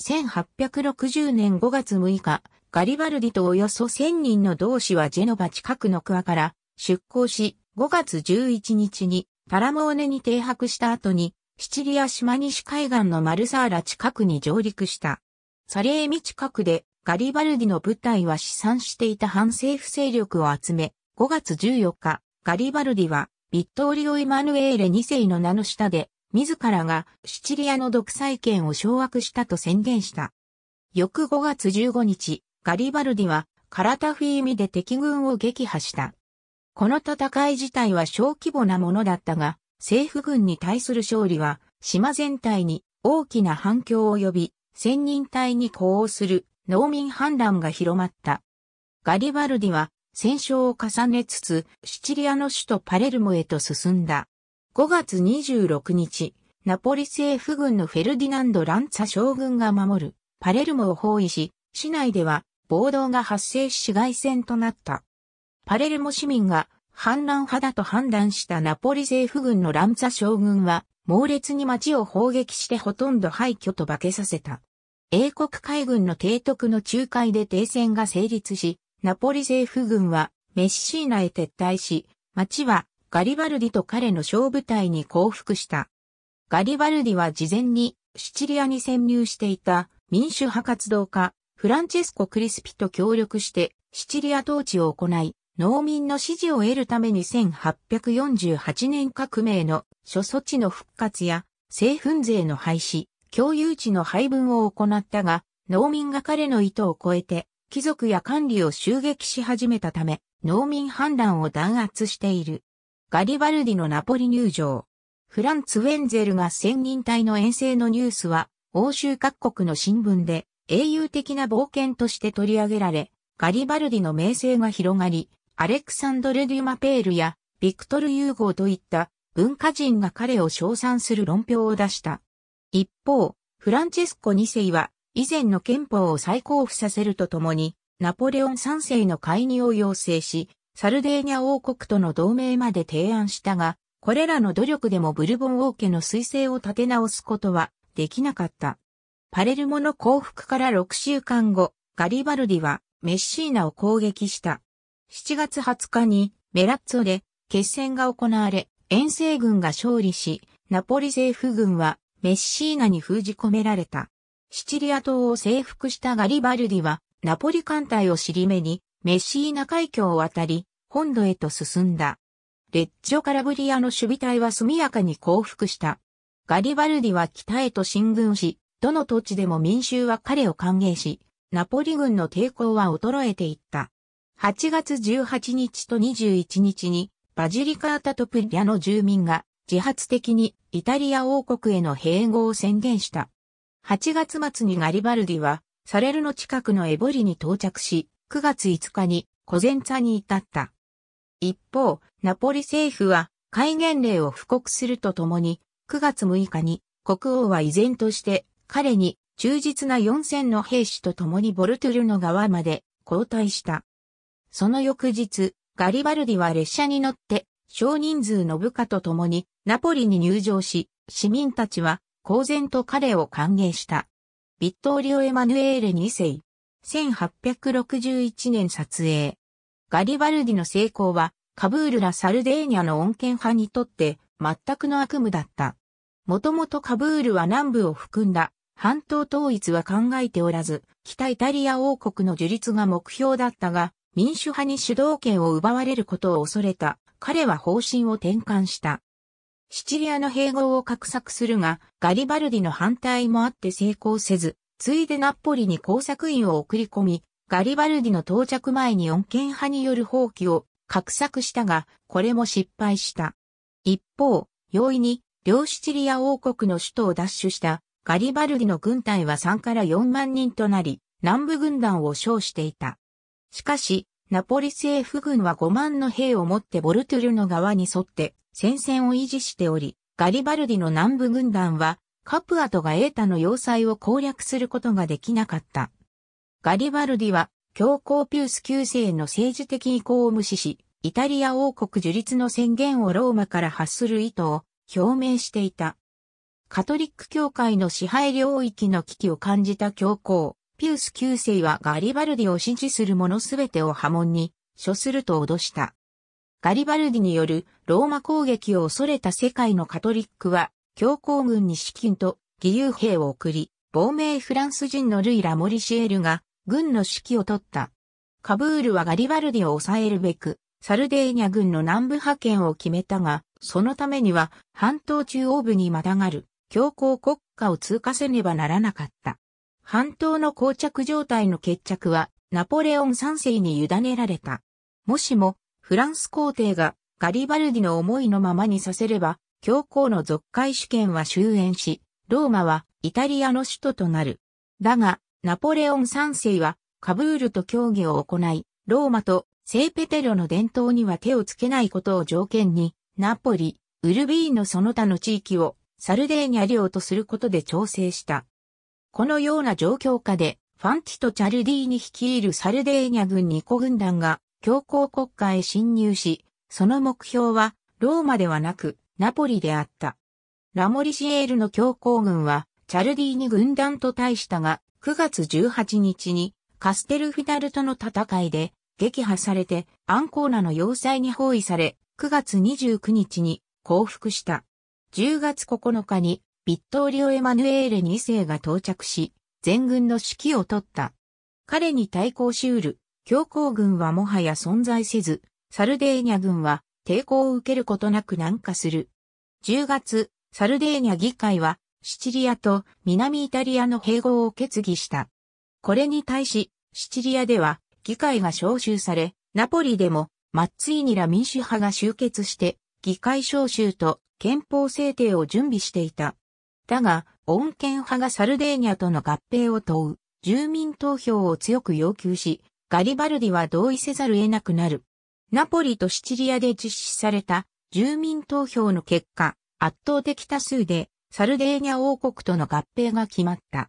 1860年5月6日、ガリバルディとおよそ1000人の同志はジェノバ近くのクワから出港し、5月11日にパラモーネに停泊した後にシチリア島西海岸のマルサーラ近くに上陸した。サレーミ近くでガリバルディの部隊は試算していた反政府勢力を集め、5月14日、ガリバルディはビットーリオ・イマヌエーレ2世の名の下で、自らがシチリアの独裁権を掌握したと宣言した。翌5月15日、ガリバルディはカラタフィーミで敵軍を撃破した。この戦い自体は小規模なものだったが、政府軍に対する勝利は、島全体に大きな反響を呼び、千人隊に呼応する農民反乱が広まった。ガリバルディは戦勝を重ねつつ、シチリアの首都パレルモへと進んだ。5月26日、ナポリ政府軍のフェルディナンド・ランツァ将軍が守るパレルモを包囲し、市内では暴動が発生し市街戦となった。パレルモ市民が反乱派だと判断したナポリ政府軍のランツァ将軍は、猛烈に町を砲撃してほとんど廃墟と化けさせた。英国海軍の提督の仲介で停戦が成立し、ナポリ政府軍はメッシーナへ撤退し、町はガリバルディと彼の小部隊に降伏した。ガリバルディは事前にシチリアに潜入していた民主派活動家フランチェスコ・クリスピと協力してシチリア統治を行い、農民の支持を得るために1848年革命の諸措置の復活や製粉税の廃止、共有地の配分を行ったが、農民が彼の意図を超えて、貴族や管理を襲撃し始めたため、農民反乱を弾圧している。ガリバルディのナポリ入場。フランツ・ウェンゼルが千人隊の遠征のニュースは、欧州各国の新聞で英雄的な冒険として取り上げられ、ガリバルディの名声が広がり、アレクサンドル・デュマペールやビクトル・ユーゴーといった文化人が彼を称賛する論評を出した。一方、フランチェスコ2世は以前の憲法を再交付させるとともに、ナポレオン3世の介入を要請し、サルデーニャ王国との同盟まで提案したが、これらの努力でもブルボン王家の彗星を立て直すことはできなかった。パレルモの降伏から6週間後、ガリバルディはメッシーナを攻撃した。7月20日にメラッツォで決戦が行われ、遠征軍が勝利し、ナポリ政府軍はメッシーナに封じ込められた。シチリア島を征服したガリバルディは、ナポリ艦隊を尻目に、メッシーナ海峡を渡り、本土へと進んだ。レッジョ・カラブリアの守備隊は速やかに降伏した。ガリバルディは北へと進軍し、どの土地でも民衆は彼を歓迎し、ナポリ軍の抵抗は衰えていった。8月18日と21日に、バジリカータとプリアの住民が自発的にイタリア王国への併合を宣言した。8月末にガリバルディは、サレルの近くのエボリに到着し、9月5日にコゼンツァに至った。一方、ナポリ政府は戒厳令を布告するとともに、9月6日に国王は依然として彼に忠実な4000の兵士と共にボルトゥルの側まで交代した。その翌日、ガリバルディは列車に乗って、少人数の部下と共にナポリに入場し、市民たちは公然と彼を歓迎した。ビットーリオ・エマヌエーレ2世。1861年撮影。ガリバルディの成功は、カブールらサルデーニャの恩恵派にとって全くの悪夢だった。もともとカブールは南部を含んだ半島統一は考えておらず、北イタリア王国の樹立が目標だったが、民主派に主導権を奪われることを恐れた彼は方針を転換した。シチリアの併合を画策するが、ガリバルディの反対もあって成功せず、ついでナッポリに工作員を送り込み、ガリバルディの到着前に穏健派による放棄を画策したが、これも失敗した。一方、容易に、両シチリア王国の首都を奪取したガリバルディの軍隊は3から4万人となり、南部軍団を称していた。しかし、ナポリ政府軍は5万の兵を持ってボルトゥルの側に沿って戦線を維持しており、ガリバルディの南部軍団はカプアトがエータの要塞を攻略することができなかった。ガリバルディは教皇ピュース9世の政治的意向を無視し、イタリア王国樹立の宣言をローマから発する意図を表明していた。カトリック教会の支配領域の危機を感じた教皇、ピウス9世はガリバルディを支持する者すべてを波紋に処すると脅した。ガリバルディによるローマ攻撃を恐れた世界のカトリックは、教皇軍に資金と義勇兵を送り、亡命フランス人のルイ・ラ・モリシエルが軍の指揮を取った。カブールはガリバルディを抑えるべく、サルデーニャ軍の南部派遣を決めたが、そのためには半島中央部にまたがる強硬国家を通過せねばならなかった。半島の膠着状態の決着はナポレオン3世に委ねられた。もしもフランス皇帝がガリバルディの思いのままにさせれば、教皇の続会主権は終焉し、ローマはイタリアの首都となる。だが、ナポレオン3世はカブールと協議を行い、ローマと聖ペテロの伝統には手をつけないことを条件に、ナポリ、ウルビーのその他の地域をサルデーニャ領とすることで調整した。このような状況下で、ファンティとチャルディーニ率いるサルデーニャ軍2個軍団が強行国家へ侵入し、その目標はローマではなくナポリであった。ラモリシエールの強行軍はチャルディーニ軍団と対したが、9月18日にカステルフィダルとの戦いで撃破されてアンコーナの要塞に包囲され、9月29日に降伏した。10月9日にビットーリオ・エマヌエーレ2世が到着し、全軍の指揮を取った。彼に対抗しうる、強行軍はもはや存在せず、サルデーニャ軍は抵抗を受けることなく南下する。10月、サルデーニャ議会は、シチリアと南イタリアの併合を決議した。これに対し、シチリアでは議会が招集され、ナポリでもマッツイニラ民主派が集結して、議会招集と憲法制定を準備していた。だが、穏健派がサルデーニャとの合併を問う、住民投票を強く要求し、ガリバルディは同意せざる得なくなる。ナポリとシチリアで実施された住民投票の結果、圧倒的多数でサルデーニャ王国との合併が決まった。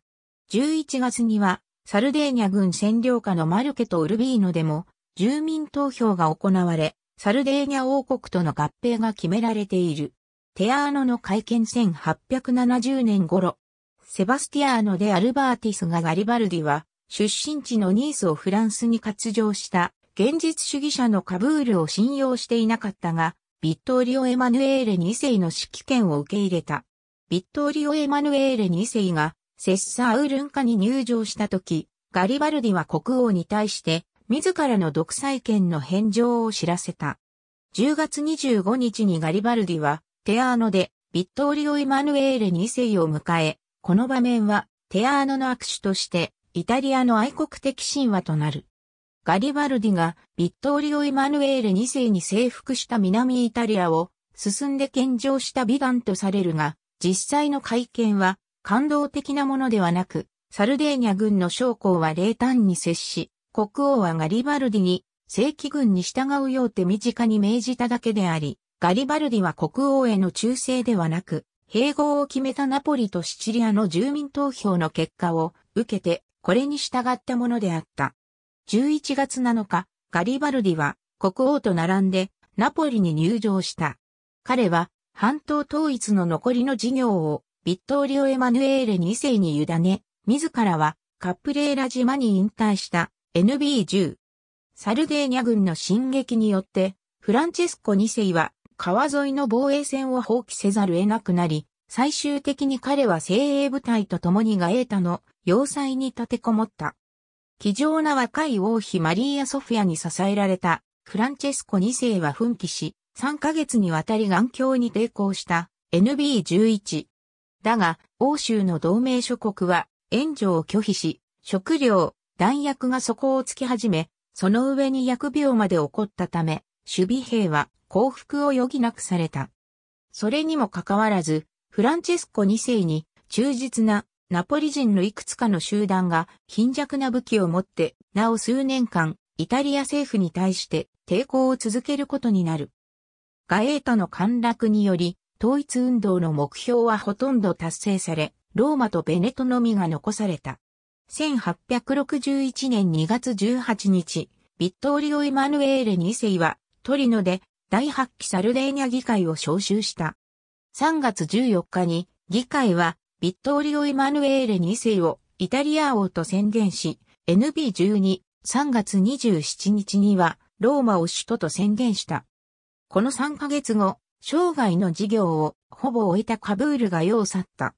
11月には、サルデーニャ軍占領下のマルケとウルビーノでも、住民投票が行われ、サルデーニャ王国との合併が決められている。テアーノの会見1870年頃、セバスティアーノ・でアルバーティスがガリバルディは、出身地のニースをフランスに割譲した現実主義者のカブールを信用していなかったが、ビットリオ・エマヌエーレ2世の指揮権を受け入れた。ビットリオ・エマヌエーレ2世がセッサーウルンカに入場した時、ガリバルディは国王に対して自らの独裁権の返上を知らせた。10月25日にガリバルディはテアーノで、ビットーリオ・イマヌエーレ2世を迎え、この場面は、テアーノの握手として、イタリアの愛国的神話となる。ガリバルディが、ビットーリオ・イマヌエーレ2世に征服した南イタリアを、進んで献上した美談とされるが、実際の会見は、感動的なものではなく、サルデーニャ軍の将校は冷淡に接し、国王はガリバルディに正規軍に従うよう手短に命じただけであり、ガリバルディは国王への忠誠ではなく、併合を決めたナポリとシチリアの住民投票の結果を受けて、これに従ったものであった。11月7日、ガリバルディは国王と並んでナポリに入場した。彼は半島統一の残りの事業をビットーリオ・エマヌエーレ2世に委ね、自らはカップレーラ島に引退した NB10。サルデーニャ軍の進撃によって、フランチェスコ2世は川沿いの防衛線を放棄せざるを得なくなり、最終的に彼は精鋭部隊と共にガエータの要塞に立てこもった。気丈な若い王妃マリーア・ソフィアに支えられたフランチェスコ2世は奮起し、3ヶ月にわたり眼鏡に抵抗した NB11。だが、欧州の同盟諸国は援助を拒否し、食料、弾薬が底をつき始め、その上に疫病まで起こったため、守備兵は降伏を余儀なくされた。それにもかかわらず、フランチェスコ2世に忠実なナポリ人のいくつかの集団が貧弱な武器を持って、なお数年間、イタリア政府に対して抵抗を続けることになる。ガエータの陥落により、統一運動の目標はほとんど達成され、ローマとベネトのみが残された。1861年2月18日、ビットオリオ・イマヌエーレ2世はトリノで第8期サルデーニャ議会を招集した。3月14日に議会はビットーリオ・イマヌエーレ2世をイタリア王と宣言し、NB12、3月27日にはローマを首都と宣言した。この3ヶ月後、生涯の事業をほぼ終えたカブールが世を去った。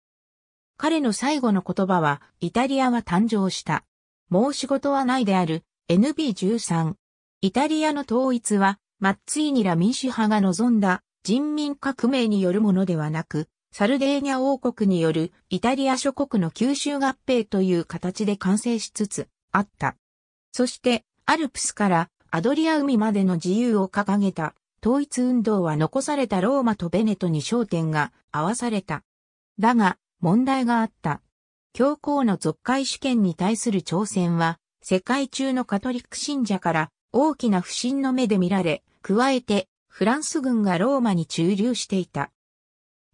彼の最後の言葉は、イタリアは誕生した。もう仕事はないである、NB13。イタリアの統一は、マッツィーニら民主派が望んだ人民革命によるものではなく、サルデーニャ王国によるイタリア諸国の吸収合併という形で完成しつつあった。そして、アルプスからアドリア海までの自由を掲げた統一運動は残されたローマとベネトに焦点が合わされた。だが、問題があった。教皇の続会主権に対する挑戦は、世界中のカトリック信者から大きな不信の目で見られ、加えて、フランス軍がローマに駐留していた。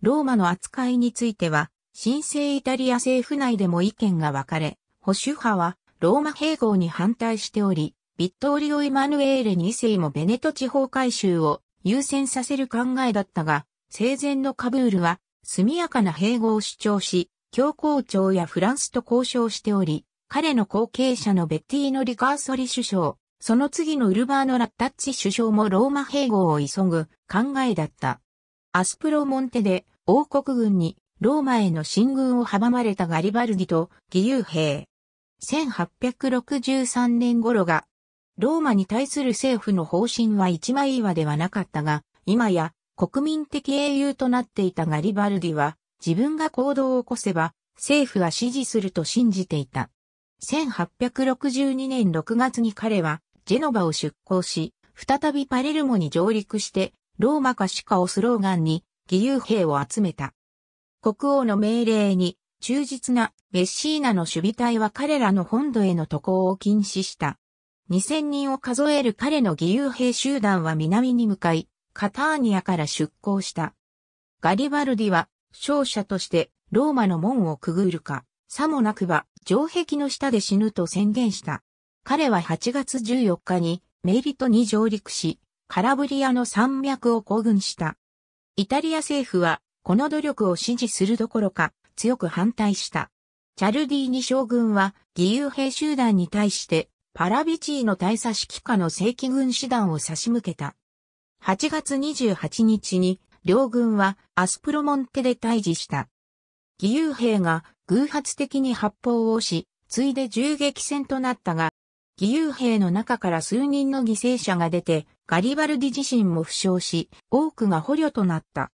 ローマの扱いについては、新生イタリア政府内でも意見が分かれ、保守派はローマ併合に反対しており、ビットオリオ・イマヌエーレ2世もベネト地方改修を優先させる考えだったが、生前のカブールは速やかな併合を主張し、教皇庁やフランスと交渉しており、彼の後継者のベッティーノ・リカーソリ首相、その次のウルバーノ・ラッタッチ首相もローマ併合を急ぐ考えだった。アスプロモンテで王国軍にローマへの進軍を阻まれたガリバルディと義勇兵。1863年頃が、ローマに対する政府の方針は一枚岩ではなかったが、今や国民的英雄となっていたガリバルディは、自分が行動を起こせば、政府は支持すると信じていた。1862年6月に彼は、ジェノバを出港し、再びパレルモに上陸して、ローマかシカをスローガンに義勇兵を集めた。国王の命令に忠実なメッシーナの守備隊は彼らの本土への渡航を禁止した。2000人を数える彼の義勇兵集団は南に向かい、カターニアから出港した。ガリバルディは勝者としてローマの門をくぐるか、さもなくば城壁の下で死ぬと宣言した。彼は8月14日にメイリトに上陸し、カラブリアの山脈を攻軍した。イタリア政府は、この努力を支持するどころか、強く反対した。チャルディーニ将軍は、義勇兵集団に対して、パラビチーの大佐指揮下の正規軍師団を差し向けた。8月28日に、両軍はアスプロモンテで対峙した。義勇兵が偶発的に発砲をし、ついで銃撃戦となったが、義勇兵の中から数人の犠牲者が出て、ガリバルディ自身も負傷し、多くが捕虜となった。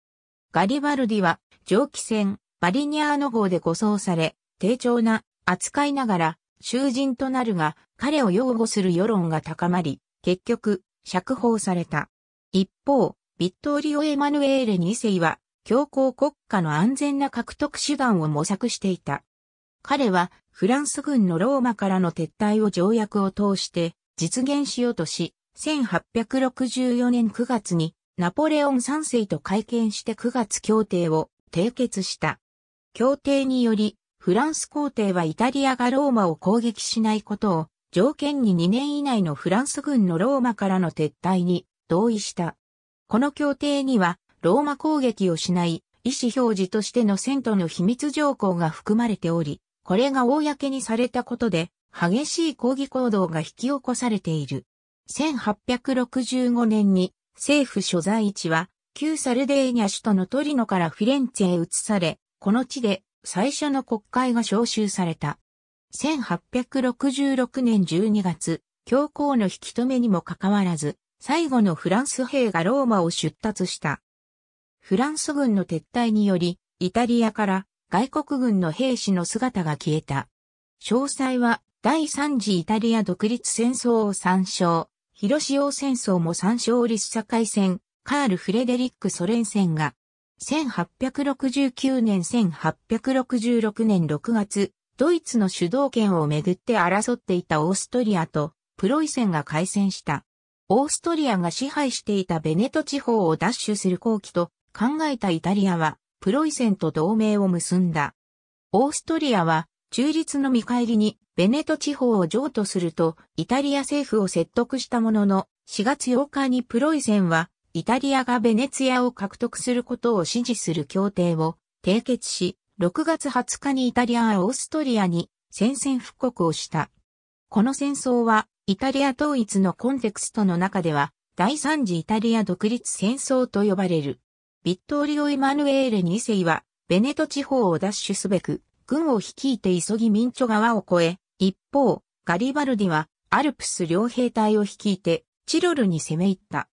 ガリバルディは、蒸気船、バリニアーノ号で護送され、低調な扱いながら、囚人となるが、彼を擁護する世論が高まり、結局、釈放された。一方、ビットーリオ・エマヌエーレ2世は、強行国家の安全な獲得手段を模索していた。彼はフランス軍のローマからの撤退を条約を通して実現しようとし、1864年9月にナポレオン3世と会見して9月協定を締結した。協定により、フランス皇帝はイタリアがローマを攻撃しないことを条件に2年以内のフランス軍のローマからの撤退に同意した。この協定にはローマ攻撃をしない意思表示としての戦都の秘密条項が含まれており、これが公にされたことで、激しい抗議行動が引き起こされている。1865年に政府所在地は旧サルデーニャ首都のトリノからフィレンツェへ移され、この地で最初の国会が召集された。1866年12月、教皇の引き止めにもかかわらず、最後のフランス兵がローマを出立した。フランス軍の撤退により、イタリアから外国軍の兵士の姿が消えた。詳細は第三次イタリア独立戦争を参照、広島戦争も参照立社会戦、カール・フレデリック・ソ連戦が、1869年1866年6月、ドイツの主導権をめぐって争っていたオーストリアとプロイセンが開戦した。オーストリアが支配していたベネト地方を奪取する後期と考えたイタリアは、プロイセンと同盟を結んだ。オーストリアは中立の見返りにベネト地方を譲渡するとイタリア政府を説得したものの4月8日にプロイセンはイタリアがベネツィアを獲得することを支持する協定を締結し6月20日にイタリアはオーストリアに宣戦布告をした。この戦争はイタリア統一のコンテクストの中では第三次イタリア独立戦争と呼ばれる。ビットーリオ・イマヌエーレ2世は、ベネト地方を奪取すべく、軍を率いて急ぎ民著川を越え、一方、ガリバルディは、アルプス両兵隊を率いて、チロルに攻め入った。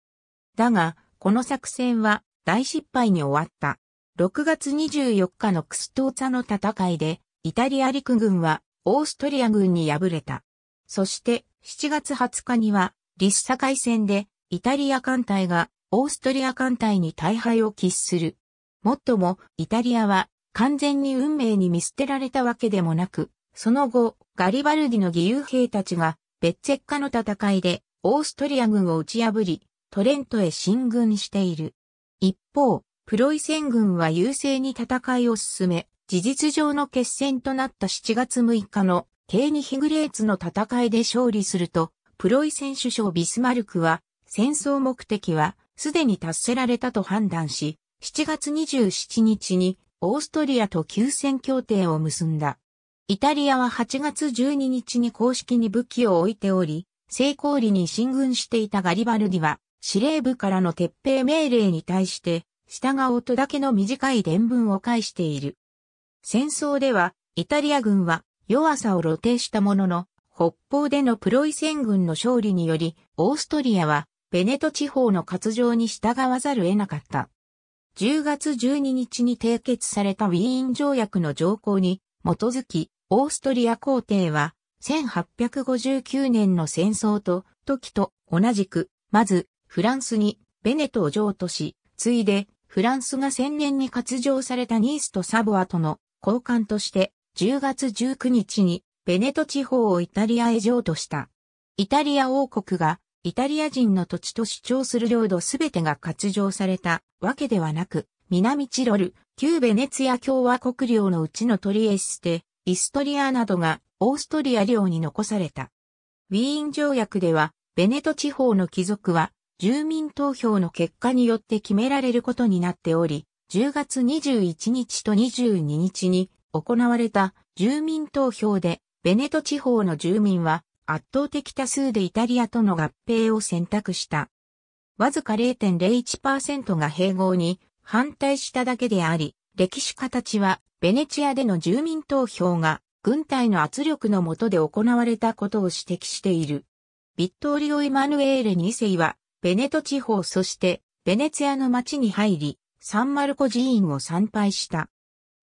だが、この作戦は、大失敗に終わった。6月24日のクストーツァの戦いで、イタリア陸軍は、オーストリア軍に敗れた。そして、7月20日には、リッサ海戦で、イタリア艦隊がオーストリア艦隊に大敗を喫する。もっとも、イタリアは完全に運命に見捨てられたわけでもなく、その後、ガリバルディの義勇兵たちが、ベッツェッカの戦いで、オーストリア軍を打ち破り、トレントへ進軍している。一方、プロイセン軍は優勢に戦いを進め、事実上の決戦となった7月6日のケーニヒグレーツの戦いで勝利すると、プロイセン首相ビスマルクは、戦争目的はすでに達せられたと判断し、7月27日にオーストリアと休戦協定を結んだ。イタリアは8月12日に公式に武器を置いており、成功裏に進軍していたガリバルディは、司令部からの撤兵命令に対して、従おうとだけの短い伝文を介している。戦争では、イタリア軍は弱さを露呈したものの、北方でのプロイセン軍の勝利により、オーストリアはベネト地方の割譲に従わざるを得なかった。10月12日に締結されたウィーン条約の条項に基づき、オーストリア皇帝は、1859年の戦争と時と同じく、まず、フランスにベネトを譲渡し、ついで、フランスが1000年に割譲されたニースとサボアとの交換として、10月19日にベネト地方をイタリアへ譲渡した。イタリア王国がイタリア人の土地と主張する領土すべてが割譲されたわけではなく、南チロル、旧ベネツィア共和国領のうちのトリエステ、イストリアなどがオーストリア領に残された。ウィーン条約では、ベネト地方の貴族は、住民投票の結果によって決められることになっており、10月21日と22日に行われた住民投票で、ベネト地方の住民は圧倒的多数でイタリアとの合併を選択した。わずか0.01%が併合に反対しただけであり、歴史家たちはベネチアでの住民投票が軍隊の圧力の下で行われたことを指摘している。ビットーリオ・イマヌエーレ2世は、ベネト地方そして、ベネツィアの町に入り、サンマルコ寺院を参拝した。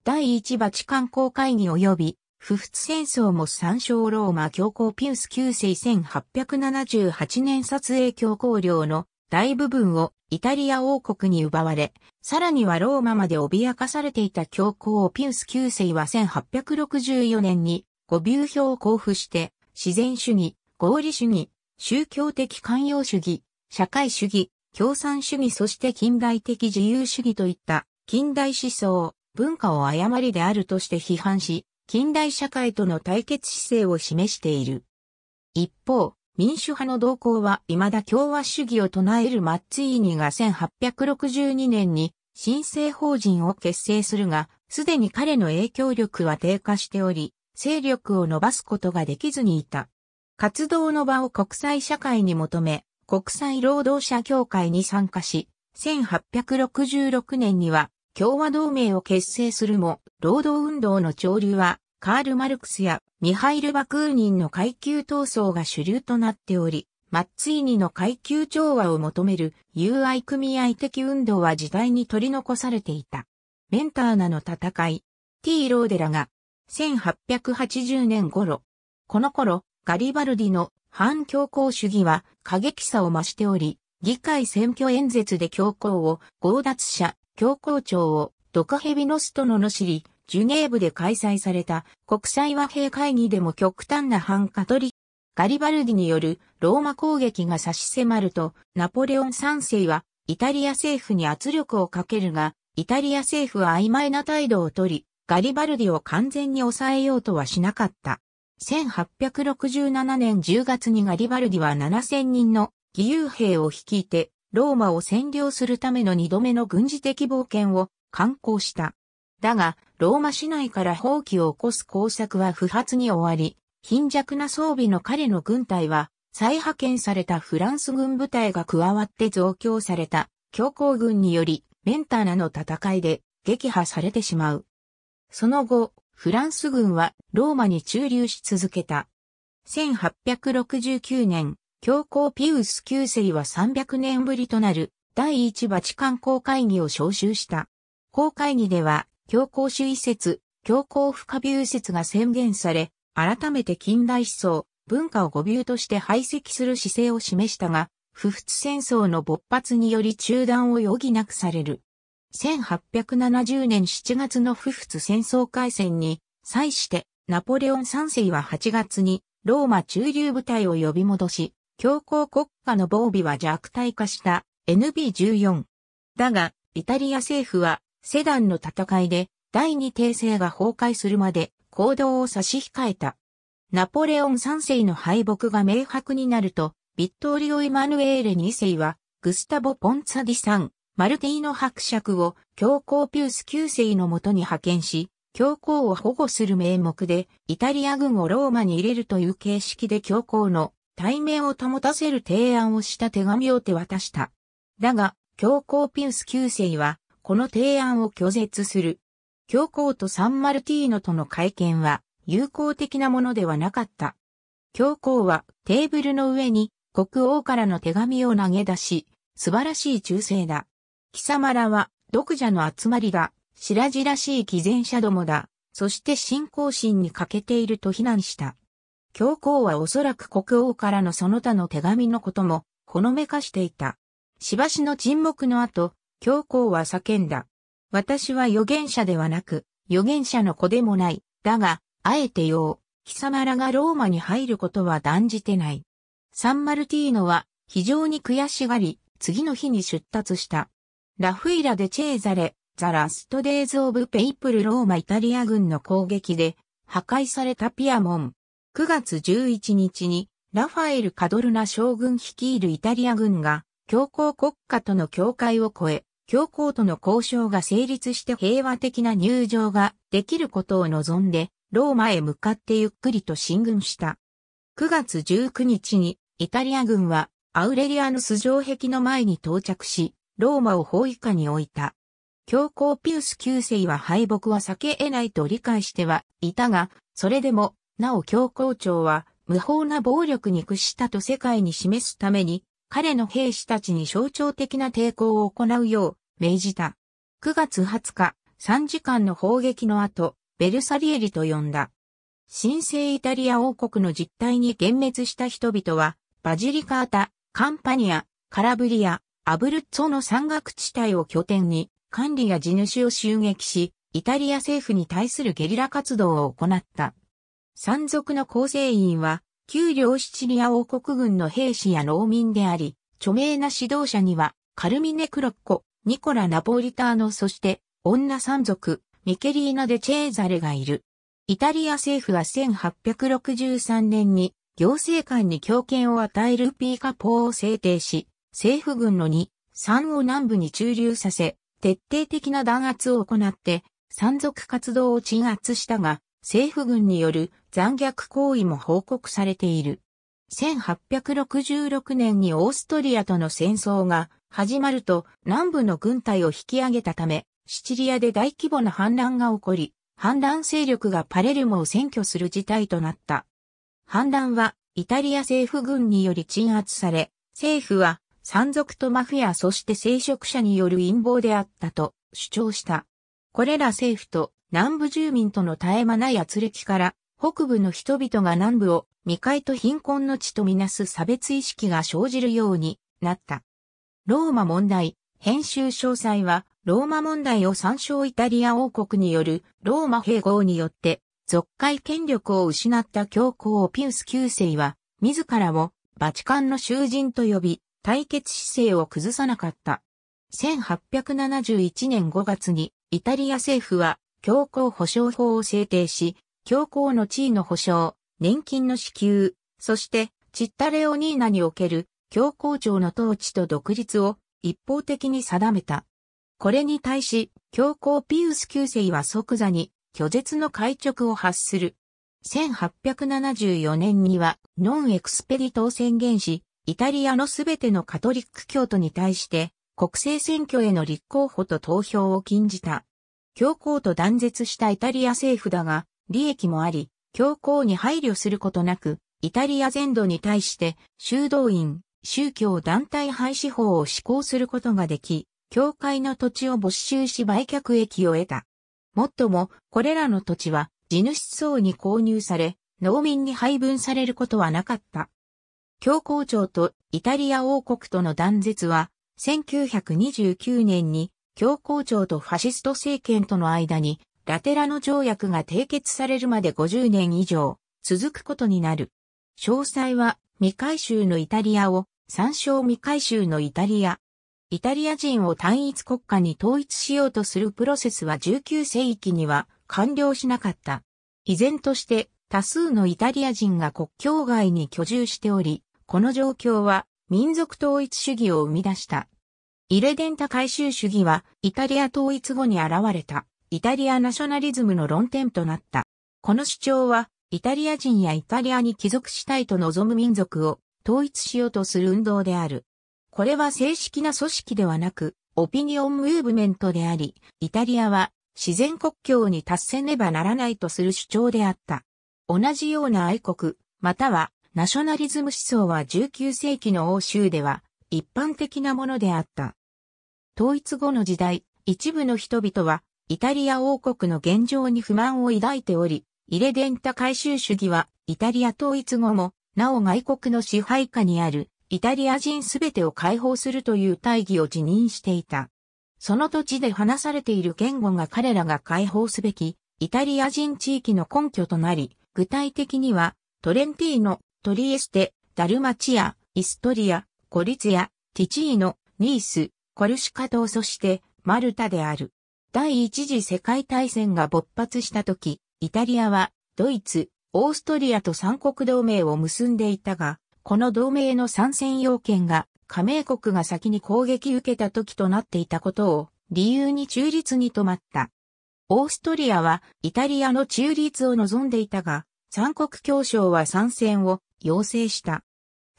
第一バチカン公会議及び、不仏戦争も参照ローマ教皇ピウス9世1878年撮影教皇領の大部分をイタリア王国に奪われ、さらにはローマまで脅かされていた教皇ピウス9世は1864年に誤謬票を交付して、自然主義、合理主義、宗教的寛容主義、社会主義、共産主義そして近代的自由主義といった近代思想、文化を誤りであるとして批判し、近代社会との対決姿勢を示している。一方、民主派の動向は未だ共和主義を唱えるマッツィーニが1862年に新生法人を結成するが、すでに彼の影響力は低下しており、勢力を伸ばすことができずにいた。活動の場を国際社会に求め、国際労働者協会に参加し、1866年には共和同盟を結成するも、労働運動の潮流は、カール・マルクスやミハイル・バクーニンの階級闘争が主流となっており、マッツイニの階級調和を求める友愛組合的運動は時代に取り残されていた。メンターナの戦い、T・ ローデラが1880年頃、この頃、ガリバルディの反強硬主義は過激さを増しており、議会選挙演説で強硬を強奪者、教皇庁をドカヘビノストののしり、ジュネーブで開催された国際和平会議でも極端な反カトリガリバルディによるローマ攻撃が差し迫ると、ナポレオン3世はイタリア政府に圧力をかけるが、イタリア政府は曖昧な態度をとり、ガリバルディを完全に抑えようとはしなかった。1867年10月にガリバルディは7000人の義勇兵を率いてローマを占領するための二度目の軍事的冒険を敢行した。だが、ローマ市内から放棄を起こす工作は不発に終わり、貧弱な装備の彼の軍隊は、再派遣されたフランス軍部隊が加わって増強された強行軍により、メンターナの戦いで撃破されてしまう。その後、フランス軍はローマに駐留し続けた。1869年、教皇ピウス9世は300年ぶりとなる第1バチカン公会議を招集した。公会議では、教皇主義説、教皇不可ビ説が宣言され、改めて近代思想、文化を語ビとして排斥する姿勢を示したが、不仏戦争の勃発により中断を余儀なくされる。1870年7月の不仏戦争開戦に、際して、ナポレオン3世は8月に、ローマ中流部隊を呼び戻し、強硬国家の防備は弱体化した NB14。だが、イタリア政府はセダンの戦いで第二帝政が崩壊するまで行動を差し控えた。ナポレオン3世の敗北が明白になると、ビットリオ・イマヌエーレ2世は、グスタボ・ポンツァディさん、マルティーノ伯爵を強硬ピュース9世のもとに派遣し、強硬を保護する名目で、イタリア軍をローマに入れるという形式で強皇の対面を保たせる提案をした手紙を手渡した。だが、教皇ピウス9世は、この提案を拒絶する。教皇とサンマルティーノとの会見は、友好的なものではなかった。教皇はテーブルの上に国王からの手紙を投げ出し、素晴らしい忠誠だ。貴様らは独者の集まりだ。白々しい偽善者どもだ。そして信仰心に欠けていると非難した。教皇はおそらく国王からのその他の手紙のことも、ほのめかしていた。しばしの沈黙の後、教皇は叫んだ。私は預言者ではなく、預言者の子でもない。だが、あえてよう、貴様らがローマに入ることは断じてない。サンマルティーノは非常に悔しがり、次の日に出立した。ラフイラでチェーザレ、ザラストデイズ・オブ・ペイプル・ローマ・イタリア軍の攻撃で破壊されたピアモン、9月11日にラファエル・カドルナ将軍率いるイタリア軍が強硬国家との境界を越え、教皇との交渉が成立して平和的な入場ができることを望んで、ローマへ向かってゆっくりと進軍した。9月19日にイタリア軍はアウレリアヌス城壁の前に到着し、ローマを包囲下に置いた。教皇ピウス9世は敗北は避け得ないと理解してはいたが、それでもなお教皇庁は無法な暴力に屈したと世界に示すために、彼の兵士たちに象徴的な抵抗を行うよう命じた。9月20日、3時間の砲撃の後、ベルサリエリと呼んだ。神聖イタリア王国の実態に幻滅した人々は、バジリカータ、カンパニア、カラブリア、アブルッツォの山岳地帯を拠点に、管理や地主を襲撃し、イタリア政府に対するゲリラ活動を行った。山賊の構成員は、旧領シチリア王国軍の兵士や農民であり、著名な指導者には、カルミネ・クロッコ、ニコラ・ナポリターノ、そして、女山賊、ミケリーナ・デ・チェーザレがいる。イタリア政府は1863年に、行政官に強権を与えるピーカポーを制定し、政府軍の2、3を南部に駐留させ、徹底的な弾圧を行って、山賊活動を鎮圧したが、政府軍による残虐行為も報告されている。1866年にオーストリアとの戦争が始まると南部の軍隊を引き上げたため、シチリアで大規模な反乱が起こり、反乱勢力がパレルモを占拠する事態となった。反乱はイタリア政府軍により鎮圧され、政府は山賊とマフィアそして聖職者による陰謀であったと主張した。これら政府と南部住民との絶え間ない圧力から北部の人々が南部を未開と貧困の地とみなす差別意識が生じるようになった。ローマ問題、編集詳細は、ローマ問題を参照イタリア王国によるローマ併合によって、続海権力を失った教皇ピウス9世は、自らをバチカンの囚人と呼び、対決姿勢を崩さなかった。1871年5月に、イタリア政府は、教皇保障法を制定し、教皇の地位の保障、年金の支給、そして、チッタレオニーナにおける教皇庁の統治と独立を一方的に定めた。これに対し、教皇ピウス九世は即座に拒絶の会直を発する。1874年にはノンエクスペリトを宣言し、イタリアのすべてのカトリック教徒に対して国政選挙への立候補と投票を禁じた。教皇と断絶したイタリア政府だが、利益もあり、教皇に配慮することなく、イタリア全土に対して、修道院、宗教団体廃止法を施行することができ、教会の土地を没収し売却益を得た。もっとも、これらの土地は、地主層に購入され、農民に配分されることはなかった。教皇庁とイタリア王国との断絶は、1929年に教皇庁とファシスト政権との間にラテラの条約が締結されるまで50年以上続くことになる。詳細は未回収のイタリアを参照未回収のイタリア。イタリア人を単一国家に統一しようとするプロセスは19世紀には完了しなかった。依然として多数のイタリア人が国境外に居住しており、この状況は民族統一主義を生み出した。イレデンタ回収主義はイタリア統一後に現れた。イタリアナショナリズムの論点となった。この主張は、イタリア人やイタリアに帰属したいと望む民族を統一しようとする運動である。これは正式な組織ではなく、オピニオンムーブメントであり、イタリアは自然国境に達せねばならないとする主張であった。同じような愛国、またはナショナリズム思想は19世紀の欧州では一般的なものであった。統一後の時代、一部の人々はイタリア王国の現状に不満を抱いており、イレデンタ回収主義は、イタリア統一後も、なお外国の支配下にある、イタリア人すべてを解放するという大義を辞任していた。その土地で話されている言語が彼らが解放すべき、イタリア人地域の根拠となり、具体的には、トレンティーノ、トリエステ、ダルマチア、イストリア、コリツヤ、ア、ティチーノ、ニース、コルシカ島そして、マルタである。第一次世界大戦が勃発した時、イタリアはドイツ、オーストリアと三国同盟を結んでいたが、この同盟の参戦要件が加盟国が先に攻撃受けた時となっていたことを理由に中立に止まった。オーストリアはイタリアの中立を望んでいたが、三国協商は参戦を要請した。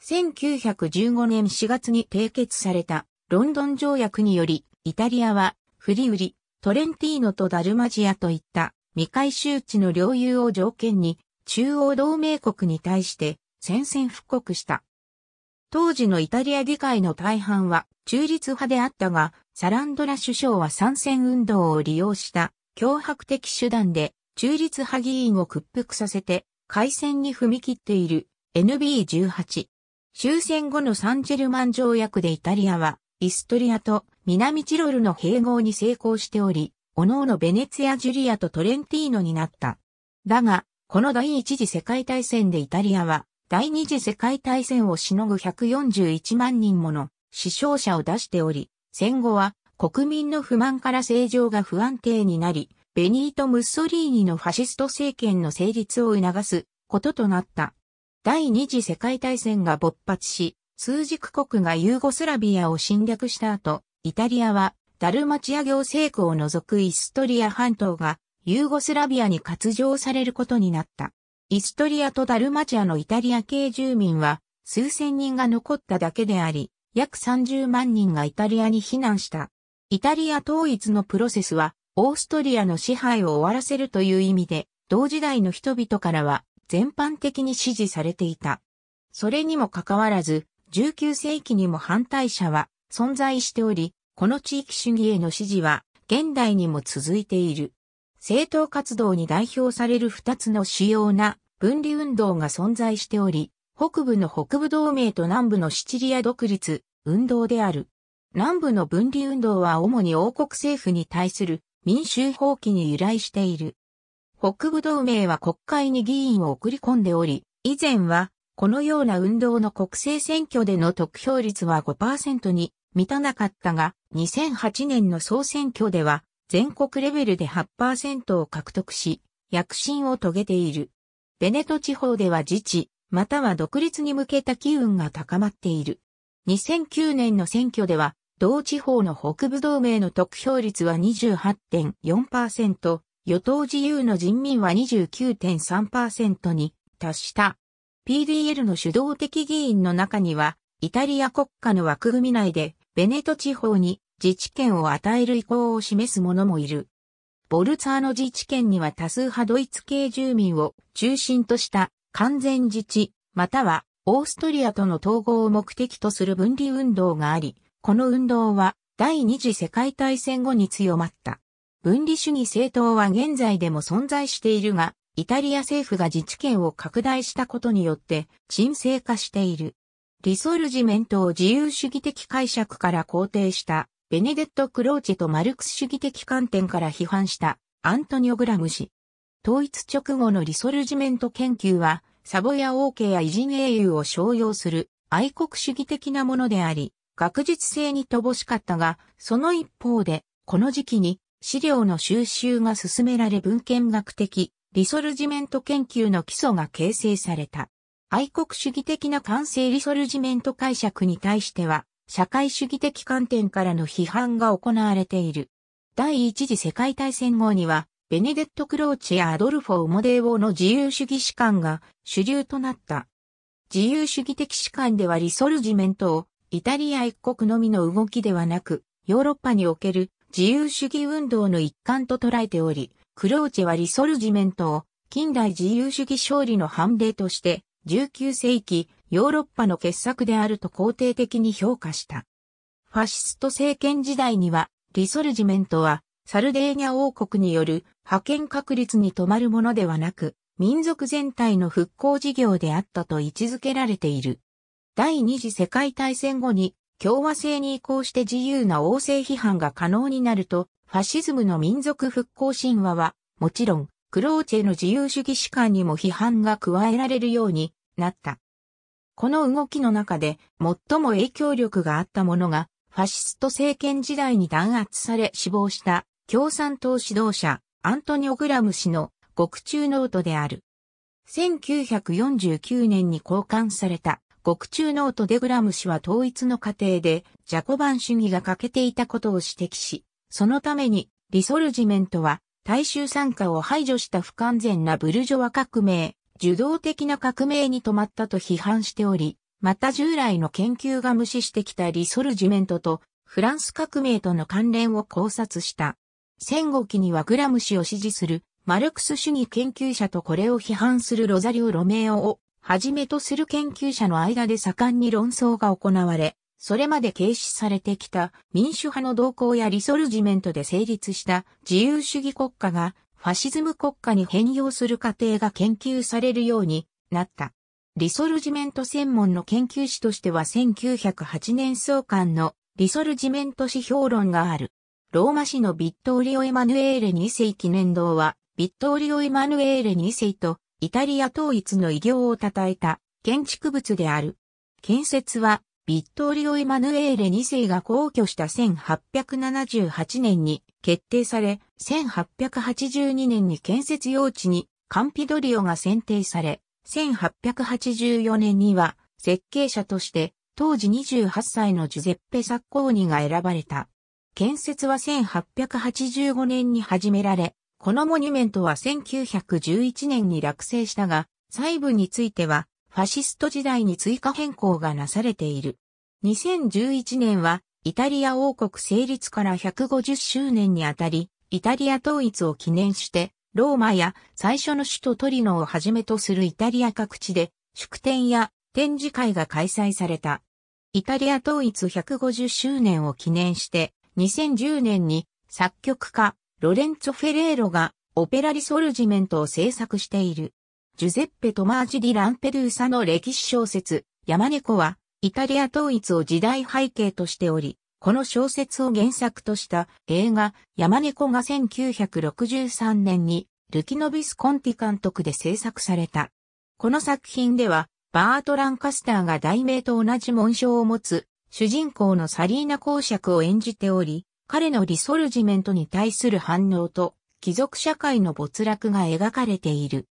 1915年4月に締結されたロンドン条約により、イタリアはフリウリ、トレンティーノとダルマジアといった未回収地の領有を条件に中央同盟国に対して宣戦布告した。当時のイタリア議会の大半は中立派であったが、サランドラ首相は参戦運動を利用した脅迫的手段で中立派議員を屈服させて開戦に踏み切っている NB18。終戦後のサンジェルマン条約でイタリアはイストリアと南チロルの併合に成功しており、おのおのベネツィア・ジュリアとトレンティーノになった。だが、この第一次世界大戦でイタリアは、第二次世界大戦をしのぐ141万人もの死傷者を出しており、戦後は国民の不満から政情が不安定になり、ベニート・ムッソリーニのファシスト政権の成立を促すこととなった。第二次世界大戦が勃発し、枢軸国がユーゴスラビアを侵略した後、イタリアはダルマチア行政区を除くイストリア半島がユーゴスラビアに割譲されることになった。イストリアとダルマチアのイタリア系住民は数千人が残っただけであり、約30万人がイタリアに避難した。イタリア統一のプロセスはオーストリアの支配を終わらせるという意味で、同時代の人々からは全般的に支持されていた。それにもかかわらず、19世紀にも反対者は存在しており、この地域主義への支持は現代にも続いている。政党活動に代表される二つの主要な分離運動が存在しており、北部の北部同盟と南部のシチリア独立運動である。南部の分離運動は主に王国政府に対する民衆放棄に由来している。北部同盟は国会に議員を送り込んでおり、以前はこのような運動の国政選挙での得票率は5%に満たなかったが、2008年の総選挙では、全国レベルで8%を獲得し、躍進を遂げている。ベネト地方では自治、または独立に向けた機運が高まっている。2009年の選挙では、同地方の北部同盟の得票率は28.4%、与党自由の人民は29.3%に達した。PDL の主導的議員の中には、イタリア国家の枠組み内でベネト地方に自治権を与える意向を示す者もいる。ボルツァーノ自治権には多数派ドイツ系住民を中心とした完全自治、またはオーストリアとの統合を目的とする分離運動があり、この運動は第二次世界大戦後に強まった。分離主義政党は現在でも存在しているが、イタリア政府が自治権を拡大したことによって沈静化している。リソルジメントを自由主義的解釈から肯定したベネデット・クローチェとマルクス主義的観点から批判したアントニオ・グラム氏。統一直後のリソルジメント研究はサボヤオーケや偉人英雄を商用する愛国主義的なものであり、学術性に乏しかったが、その一方で、この時期に資料の収集が進められ文献学的リソルジメント研究の基礎が形成された。愛国主義的な完成リソルジメント解釈に対しては、社会主義的観点からの批判が行われている。第一次世界大戦後には、ベネデット・クローチやアドルフォ・モデーオの自由主義士官が主流となった。自由主義的士官ではリソルジメントをイタリア一国のみの動きではなく、ヨーロッパにおける自由主義運動の一環と捉えており、クローチェはリソルジメントを近代自由主義勝利の判例として19世紀、ヨーロッパの傑作であると肯定的に評価した。ファシスト政権時代には、リソルジメントは、サルデーニャ王国による覇権確立に止まるものではなく、民族全体の復興事業であったと位置づけられている。第二次世界大戦後に共和制に移行して自由な王政批判が可能になると、ファシズムの民族復興神話は、もちろん、クローチェの自由主義史観にも批判が加えられるようになった。この動きの中で最も影響力があったものがファシスト政権時代に弾圧され死亡した共産党指導者アントニオ・グラム氏の獄中ノートである。1949年に交換された獄中ノートでグラム氏は統一の過程でジャコバン主義が欠けていたことを指摘し、そのためにリソルジメントは大衆参加を排除した不完全なブルジョワ革命受動的な革命に止まったと批判しており、また従来の研究が無視してきたリソルジメントとフランス革命との関連を考察した。戦後期にはグラム氏を支持するマルクス主義研究者とこれを批判するロザリオ・ロメオをはじめとする研究者の間で盛んに論争が行われ、それまで軽視されてきた民主派の動向やリソルジメントで成立した自由主義国家がファシズム国家に変容する過程が研究されるようになった。リソルジメント専門の研究誌としては1908年創刊のリソルジメント指標論がある。ローマ市のビットーリオ・エマヌエーレ2世記念堂は、ビットーリオ・エマヌエーレ2世とイタリア統一の偉業を称えた建築物である。建設はビットリオ・エマヌエーレ2世が皇居した1878年に決定され、1882年に建設用地にカンピドリオが選定され、1884年には設計者として当時28歳のジュゼッペ・サッコーニが選ばれた。建設は1885年に始められ、このモニュメントは1911年に落成したが、細部についてはファシスト時代に追加変更がなされている。2011年は、イタリア王国成立から150周年にあたり、イタリア統一を記念して、ローマや最初の首都トリノをはじめとするイタリア各地で、祝典や展示会が開催された。イタリア統一150周年を記念して、2010年に作曲家、ロレンツォ・フェレーロがオペラリソルジメントを制作している。ジュゼッペ・トマージ・ディ・ランペドゥーサの歴史小説、山猫は、イタリア統一を時代背景としており、この小説を原作とした映画、山猫が1963年に、ルキノビス・コンティ監督で制作された。この作品では、バート・ランカスターが題名と同じ紋章を持つ、主人公のサリーナ公爵を演じており、彼のリソルジメントに対する反応と、貴族社会の没落が描かれている。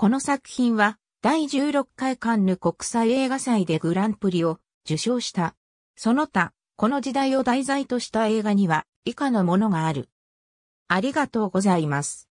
この作品は第16回カンヌ国際映画祭でグランプリを受賞した。その他、この時代を題材とした映画には以下のものがある。ありがとうございます。